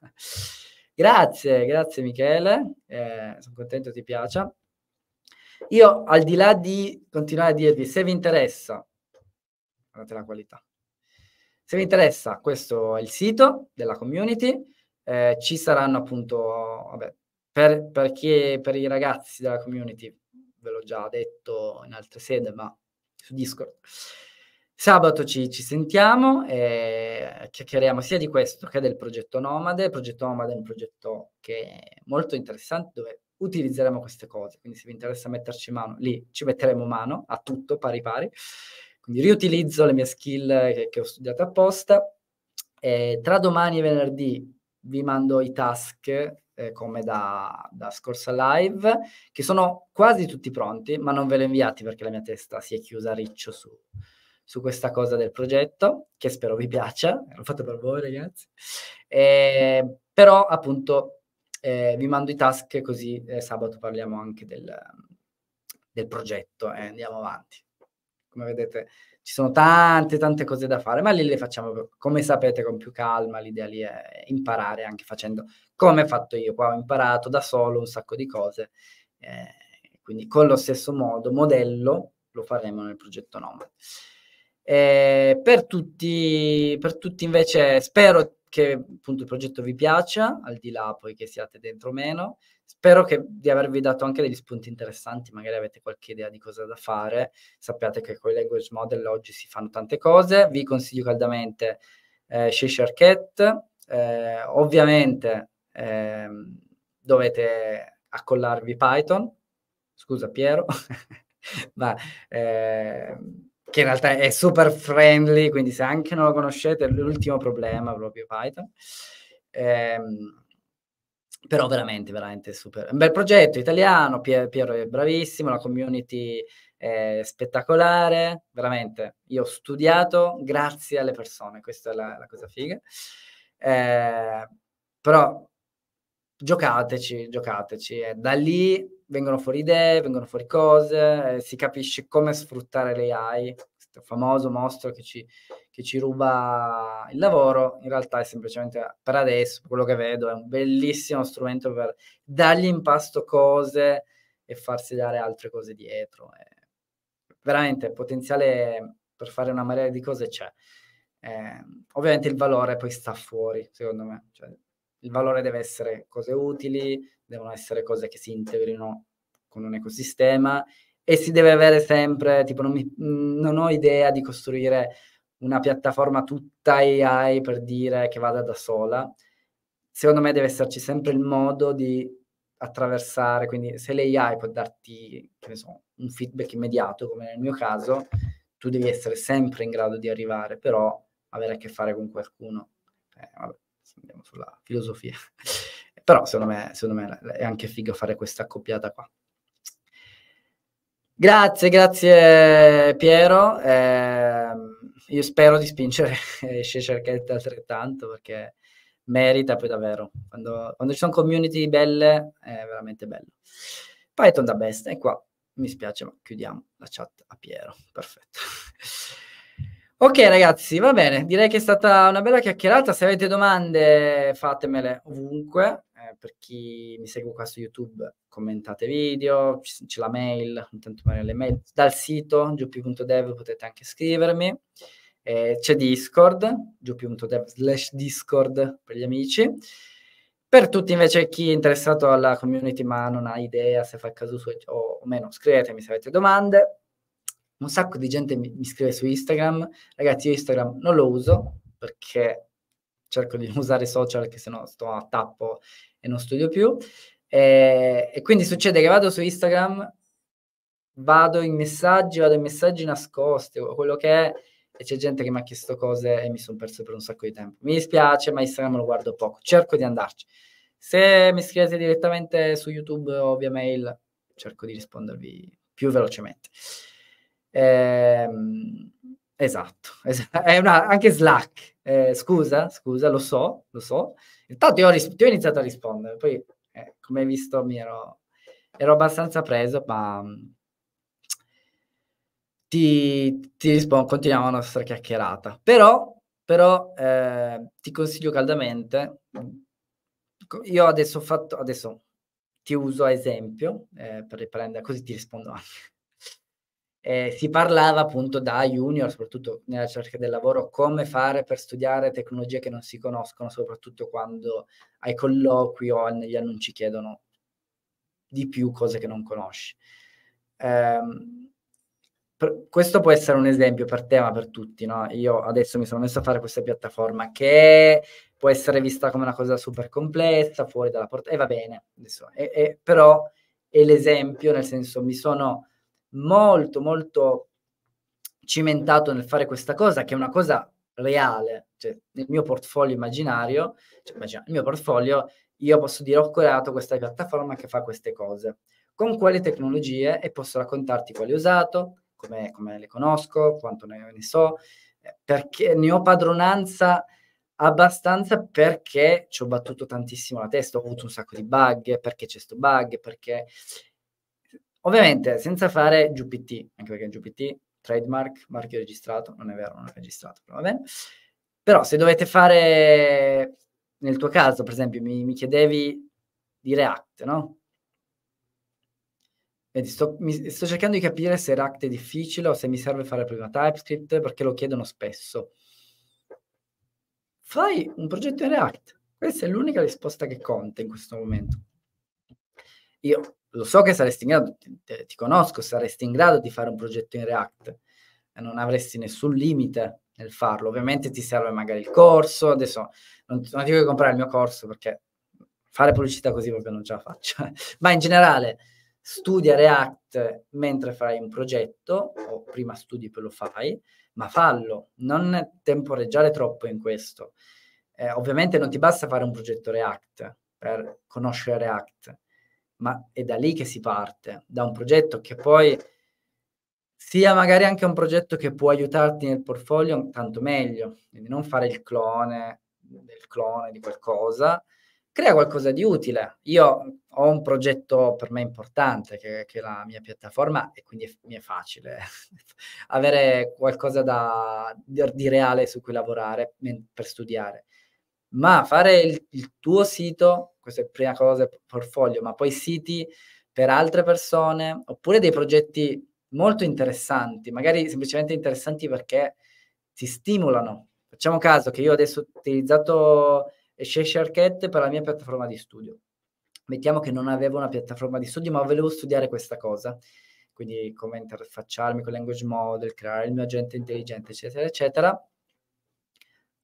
Grazie, grazie Michele, eh, sono contento ti piaccia. Io, al di là di continuare a dirvi, se vi interessa, guardate la qualità, se vi interessa, questo è il sito della community, eh, ci saranno appunto, vabbè, per, perché, per i ragazzi della community, ve l'ho già detto in altre sede, ma su Discord. Sabato ci, ci, sentiamo e chiacchieriamo sia di questo che del progetto Nomade. Il progetto Nomade è un progetto che è molto interessante dove utilizzeremo queste cose. Quindi se vi interessa metterci mano, lì ci metteremo mano a tutto pari pari. Quindi riutilizzo le mie skill che, che ho studiato apposta. Eh, tra domani e venerdì vi mando i task eh, come da, da, scorsa live, che sono quasi tutti pronti, ma non ve li ho inviati perché la mia testa si è chiusa a riccio su, su questa cosa del progetto, che spero vi piaccia. L'ho fatto per voi, ragazzi. Eh, però, appunto, eh, vi mando i task così eh, sabato parliamo anche del, del progetto e eh, andiamo avanti. Come vedete ci sono tante tante cose da fare, ma lì le facciamo come sapete con più calma, l'idea lì è imparare anche facendo come ho fatto io, qua ho imparato da solo un sacco di cose, eh, quindi con lo stesso modo, modello, lo faremo nel progetto Nomad. Eh, per tutti, per tutti invece spero che appunto il progetto vi piaccia, al di là poi che siate dentro o meno. Spero che, di avervi dato anche degli spunti interessanti, magari avete qualche idea di cosa da fare. Sappiate che con i language model oggi si fanno tante cose. Vi consiglio caldamente eh, Shisharket. Eh, ovviamente eh, dovete accollarvi Python. Scusa Piero, ma... Eh, che in realtà è super friendly, quindi se anche non lo conoscete è l'ultimo problema proprio Python. Ehm, però veramente, veramente super. Un bel progetto italiano, Pier- Piero è bravissimo, la community è spettacolare, veramente. Io ho studiato grazie alle persone, questa è la, la cosa figa. Eh, però giocateci, giocateci. Eh. Da lì vengono fuori idee, vengono fuori cose, eh, si capisce come sfruttare l'AI, questo famoso mostro che ci, che ci ruba il lavoro, in realtà è semplicemente per adesso, quello che vedo, è un bellissimo strumento per dargli in pasto cose e farsi dare altre cose dietro. Eh, veramente potenziale per fare una marea di cose c'è. Eh, ovviamente il valore poi sta fuori, secondo me. Cioè, il valore deve essere cose utili, devono essere cose che si integrino con un ecosistema e si deve avere sempre, tipo non, mi, mm, non ho idea di costruire una piattaforma tutta AI per dire che vada da sola. Secondo me deve esserci sempre il modo di attraversare, quindi se l'AI può darti, so, un feedback immediato, come nel mio caso, tu devi essere sempre in grado di arrivare, però avere a che fare con qualcuno. Eh, vabbè, andiamo sulla filosofia. Però secondo me, secondo me è anche figo fare questa accoppiata qua. Grazie, grazie Piero. Eh, io spero di spingere Scecerchetta altrettanto perché merita poi davvero. Quando, quando, ci sono community belle è veramente bello. Python da best è qua mi spiace ma chiudiamo la chat a Piero. Perfetto. Ok ragazzi, va bene, direi che è stata una bella chiacchierata, se avete domande fatemele ovunque, per chi mi segue qua su YouTube commentate video, c'è la mail, intanto magari le mail, dal sito giup.dev potete anche scrivermi, eh, c'è Discord, giup.dev slash Discord per gli amici. Per tutti invece chi è interessato alla community ma non ha idea se fa caso suo o meno, scrivetemi se avete domande. Un sacco di gente mi, mi scrive su Instagram. Ragazzi, io Instagram non lo uso perché cerco di usare social che se no sto a tappo e non studio più. E, eh, e quindi succede che vado su Instagram, vado in messaggi, vado in messaggi nascosti, quello che è, e c'è gente che mi ha chiesto cose e mi sono perso per un sacco di tempo. Mi dispiace, ma Instagram lo guardo poco, cerco di andarci. Se mi scrivete direttamente su YouTube o via mail, cerco di rispondervi più velocemente. Ehm, Esatto, es- è una, anche Slack. Eh, scusa, scusa, lo so, lo so. Intanto io ho, ris- io ho iniziato a rispondere, poi eh, come hai visto mi ero, ero abbastanza preso, ma mm, ti, ti rispondo, continuiamo la nostra chiacchierata. Però, però eh, ti consiglio caldamente, io adesso ho fatto, adesso ti uso a esempio eh, per riprendere, così ti rispondo anche eh, si parlava appunto da junior, soprattutto nella ricerca del lavoro, come fare per studiare tecnologie che non si conoscono, soprattutto quando ai colloqui o negli annunci chiedono di più cose che non conosci. Eh, questo può essere un esempio per te, ma per tutti. No? Io adesso mi sono messo a fare questa piattaforma che può essere vista come una cosa super complessa, fuori dalla porta, e va bene, adesso, però è l'esempio, nel senso mi sono molto, molto cimentato nel fare questa cosa, che è una cosa reale, cioè nel mio portfolio immaginario, cioè, immagina, nel mio portfolio io posso dire ho creato questa piattaforma che fa queste cose, con quali tecnologie e posso raccontarti quali ho usato, come, come le conosco, quanto ne, ne so, eh, perché ne ho padronanza abbastanza perché ci ho battuto tantissimo la testa, ho avuto un sacco di bug, perché c'è sto bug, perché Ovviamente senza fare GPT, anche perché GPT, trademark, marchio registrato, non è vero, non è registrato, va bene. Però se dovete fare, nel tuo caso, per esempio, mi, mi chiedevi di React, no? Vedi, sto, mi, sto, cercando di capire se React è difficile o se mi serve fare prima TypeScript perché lo chiedono spesso. Fai un progetto in React. Questa è l'unica risposta che conta in questo momento. Io lo so che saresti in grado, ti, ti conosco, saresti in grado di fare un progetto in React, non avresti nessun limite nel farlo. Ovviamente ti serve magari il corso, adesso non, non dico di comprare il mio corso perché fare pubblicità così proprio non ce la faccio, ma in generale studia React mentre fai un progetto, o prima studi e poi lo fai, ma fallo, non temporeggiare troppo in questo. Eh, ovviamente non ti basta fare un progetto React per conoscere React, ma è da lì che si parte, da un progetto che poi sia magari anche un progetto che può aiutarti nel portfolio, tanto meglio. Quindi non fare il clone del clone di qualcosa, crea qualcosa di utile. Io ho un progetto per me importante, che, che è la mia piattaforma, e quindi è, mi è facile avere qualcosa da, di, di, reale su cui lavorare per studiare. Ma fare il, il tuo sito questa è la prima cosa, portfolio, ma poi siti per altre persone, oppure dei progetti molto interessanti, magari semplicemente interessanti perché ti stimolano. Facciamo caso che io adesso ho utilizzato Sharecat per la mia piattaforma di studio. Mettiamo che non avevo una piattaforma di studio, ma volevo studiare questa cosa, quindi come interfacciarmi con language model, creare il mio agente intelligente, eccetera, eccetera.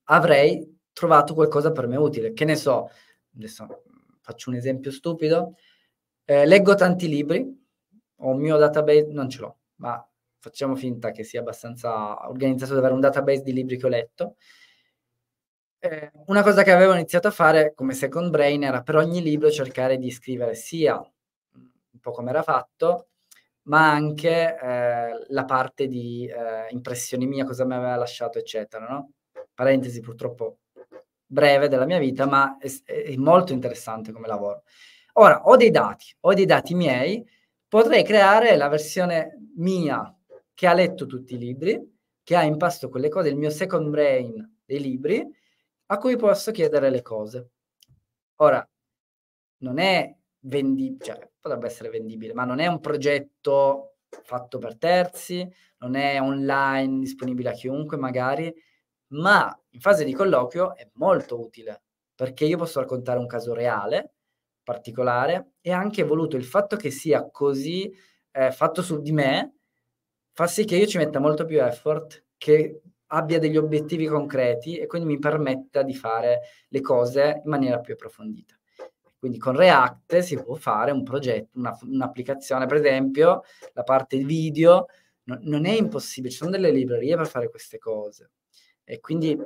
Avrei trovato qualcosa per me utile, che ne so, adesso faccio un esempio stupido, eh, leggo tanti libri, ho un mio database, non ce l'ho, ma facciamo finta che sia abbastanza organizzato da avere un database di libri che ho letto. Eh, una cosa che avevo iniziato a fare come second brain era per ogni libro cercare di scrivere sia un po' come era fatto, ma anche eh, la parte di eh, impressione mia, cosa mi aveva lasciato, eccetera. No? Parentesi, purtroppo breve della mia vita, ma è, è molto interessante come lavoro. Ora, ho dei dati, ho dei dati miei, potrei creare la versione mia che ha letto tutti i libri, che ha impasto quelle cose, il mio second brain dei libri, a cui posso chiedere le cose. Ora, non è vendibile, cioè, potrebbe essere vendibile, ma non è un progetto fatto per terzi, non è online disponibile a chiunque magari, ma in fase di colloquio è molto utile perché io posso raccontare un caso reale, particolare, e anche voluto il fatto che sia così eh, fatto su di me fa sì che io ci metta molto più effort, che abbia degli obiettivi concreti e quindi mi permetta di fare le cose in maniera più approfondita. Quindi con React si può fare un progetto, una, un'applicazione, per esempio la parte video, no, non è impossibile, ci sono delle librerie per fare queste cose. E quindi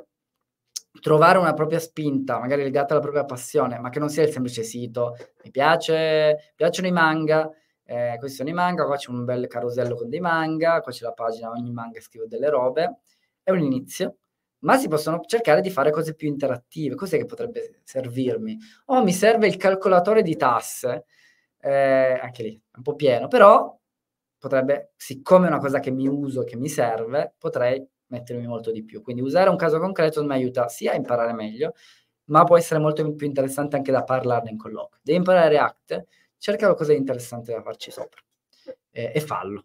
trovare una propria spinta, magari legata alla propria passione, ma che non sia il semplice sito. Mi piace, mi piacciono i manga, eh, questi sono i manga, qua c'è un bel carosello con dei manga, qua c'è la pagina, ogni manga scrivo delle robe, è un inizio. Ma si possono cercare di fare cose più interattive. Cos'è che potrebbe servirmi? Oh, mi serve il calcolatore di tasse. Eh, anche lì, è un po' pieno, però potrebbe, siccome è una cosa che mi uso, che mi serve, potrei mettermi molto di più. Quindi usare un caso concreto mi aiuta sia a imparare meglio, ma può essere molto più interessante anche da parlarne in colloquio. Devi imparare React, cerca qualcosa di interessante da farci sopra eh, e fallo.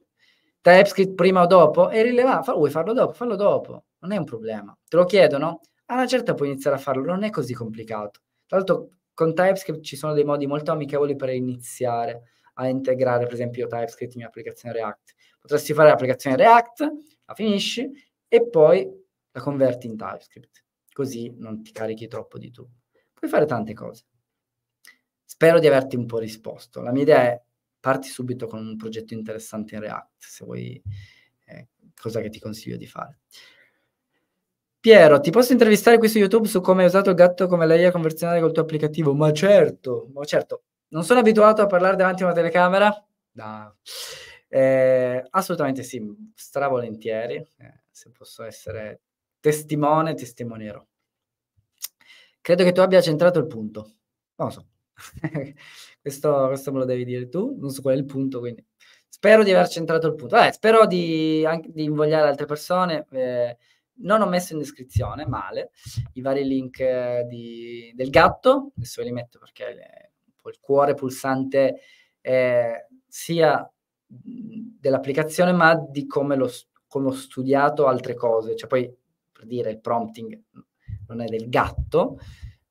TypeScript prima o dopo è rilevante, vuoi farlo dopo? Fallo dopo, non è un problema. Te lo chiedono? A una certa puoi iniziare a farlo, non è così complicato. Tra l'altro con TypeScript ci sono dei modi molto amichevoli per iniziare a integrare, per esempio, TypeScript in un'applicazione React. Potresti fare l'applicazione React, la finisci e poi la converti in TypeScript, così non ti carichi troppo di tu. Puoi fare tante cose. Spero di averti un po' risposto. La mia idea è parti subito con un progetto interessante in React, se vuoi, eh, cosa che ti consiglio di fare. Piero, ti posso intervistare qui su YouTube su come hai usato il gatto come layer converzionale col tuo applicativo? Ma certo, ma certo. Non sono abituato a parlare davanti a una telecamera? No. Eh, assolutamente sì, stravolentieri. Eh, se posso essere testimone, testimonierò. Credo che tu abbia centrato il punto. Non lo so. questo, questo, me lo devi dire tu, non so qual è il punto, quindi spero di aver centrato il punto. Vabbè, spero di, anche, di invogliare altre persone. Eh, non ho messo in descrizione, male, i vari link eh, di, del gatto, adesso ve li metto perché è eh, un po il cuore pulsante eh, sia dell'applicazione ma di come lo come ho studiato altre cose, cioè poi per dire il prompting non è del gatto,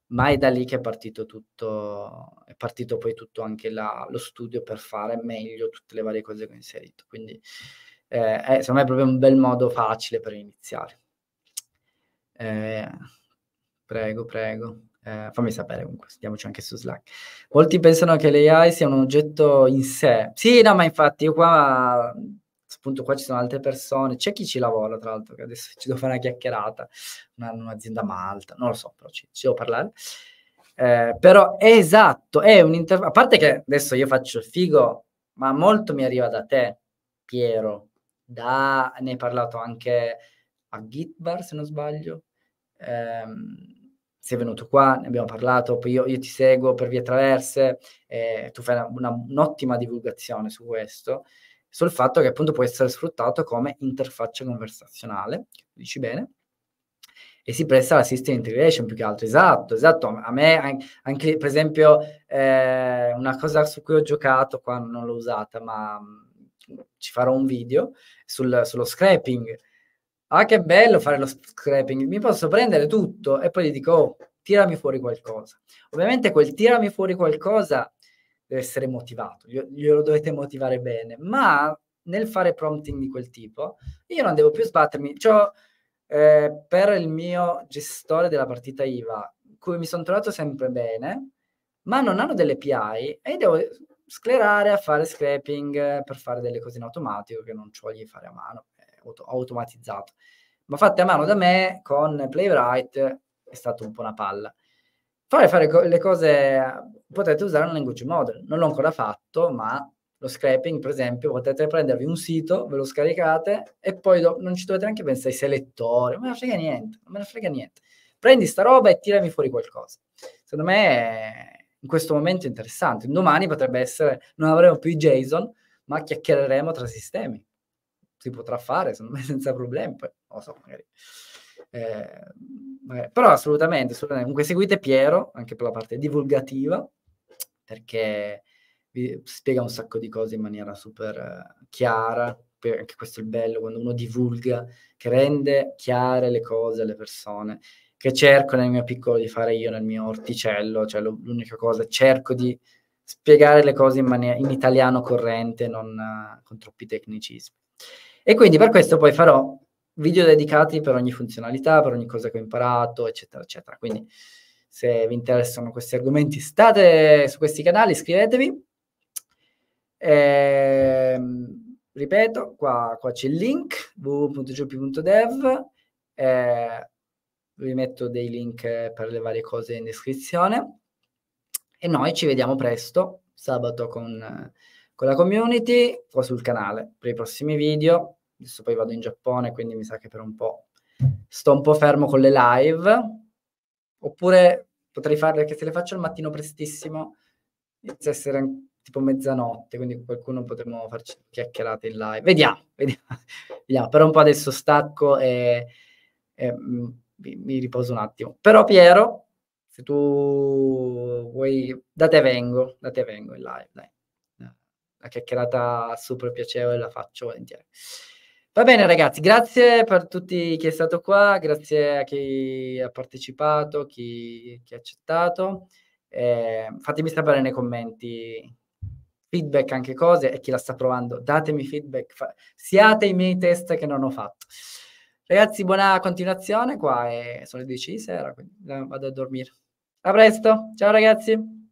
ma è da lì che è partito tutto, è partito poi tutto anche la, lo studio per fare meglio tutte le varie cose che ho inserito. Quindi eh, è, secondo me è proprio un bel modo facile per iniziare. Eh, prego, prego. Eh, fammi sapere comunque, stiamoci anche su Slack. Molti pensano che l'AI sia un oggetto in sé. Sì, no, ma infatti io qua appunto qua ci sono altre persone, c'è chi ci lavora tra l'altro, che adesso ci devo fare una chiacchierata, una, un'azienda malta, non lo so, però ci, ci devo parlare. Eh, però esatto, è un intervento, a parte che adesso io faccio il figo, ma molto mi arriva da te, Piero, da, ne hai parlato anche a Gitbar se non sbaglio, eh, sei venuto qua, ne abbiamo parlato, poi io, io ti seguo per via traverse, eh, tu fai una, una, un'ottima divulgazione su questo, sul fatto che appunto può essere sfruttato come interfaccia conversazionale, dici bene, e si presta all'assistant integration più che altro, esatto, esatto, a me anche per esempio eh, una cosa su cui ho giocato qua, non l'ho usata, ma mm, ci farò un video sul, sullo scraping. Ah, che bello fare lo scraping, mi posso prendere tutto e poi gli dico, oh, tirami fuori qualcosa. Ovviamente quel tirami fuori qualcosa deve essere motivato, glielo dovete motivare bene, ma nel fare prompting di quel tipo io non devo più sbattermi, cioè, eh, per il mio gestore della partita IVA, cui mi sono trovato sempre bene, ma non hanno delle PI e devo sclerare a fare scraping eh, per fare delle cose in automatico che non ci voglio fare a mano, auto- automatizzato. Ma fatte a mano da me con Playwright è stato un po' una palla. Fare, fare co- le cose, potete usare un language model, non l'ho ancora fatto, ma lo scraping, per esempio, potete prendervi un sito, ve lo scaricate e poi do- non ci dovete neanche pensare ai selettori, non me ne frega niente, non me ne frega niente. Prendi sta roba e tirami fuori qualcosa. Secondo me è, in questo momento interessante. Domani potrebbe essere, non avremo più i JSON, ma chiacchiereremo tra sistemi. Si potrà fare, secondo me, senza problemi. Poi, non lo so, magari. Eh, però assolutamente, assolutamente, comunque seguite Piero anche per la parte divulgativa, perché vi spiega un sacco di cose in maniera super eh, chiara, anche questo è il bello quando uno divulga, che rende chiare le cose alle persone, che cerco nel mio piccolo di fare io nel mio orticello, cioè l'unica cosa, cerco di spiegare le cose in, mani- in italiano corrente, non uh, con troppi tecnicismi. E quindi per questo poi farò video dedicati per ogni funzionalità, per ogni cosa che ho imparato, eccetera, eccetera. Quindi se vi interessano questi argomenti, state su questi canali, iscrivetevi. E, ehm, ripeto, qua, qua, c'è il link www.giopi.dev. Eh, vi metto dei link per le varie cose in descrizione. E noi ci vediamo presto, sabato, con, con la community qua sul canale per i prossimi video adesso poi vado in Giappone, quindi mi sa che per un po' sto un po' fermo con le live, oppure potrei farle, che se le faccio al mattino prestissimo, inizia a essere tipo mezzanotte, quindi qualcuno potremmo farci chiacchierate in live. Vediamo, vediamo, vediamo. per un po' adesso stacco e, e mm, mi, mi, riposo un attimo. Però Piero, se tu vuoi, da te vengo, da te vengo in live, dai. Una chiacchierata super piacevole la faccio volentieri. Va bene ragazzi, grazie per tutti chi è stato qua, grazie a chi ha partecipato, chi, chi ha accettato. Eh, fatemi sapere nei commenti feedback anche cose e chi la sta provando, datemi feedback, fa- siate i miei test che non ho fatto. Ragazzi, buona continuazione qua, è... sono le 10 di sera, quindi eh, vado a dormire. A presto, ciao ragazzi!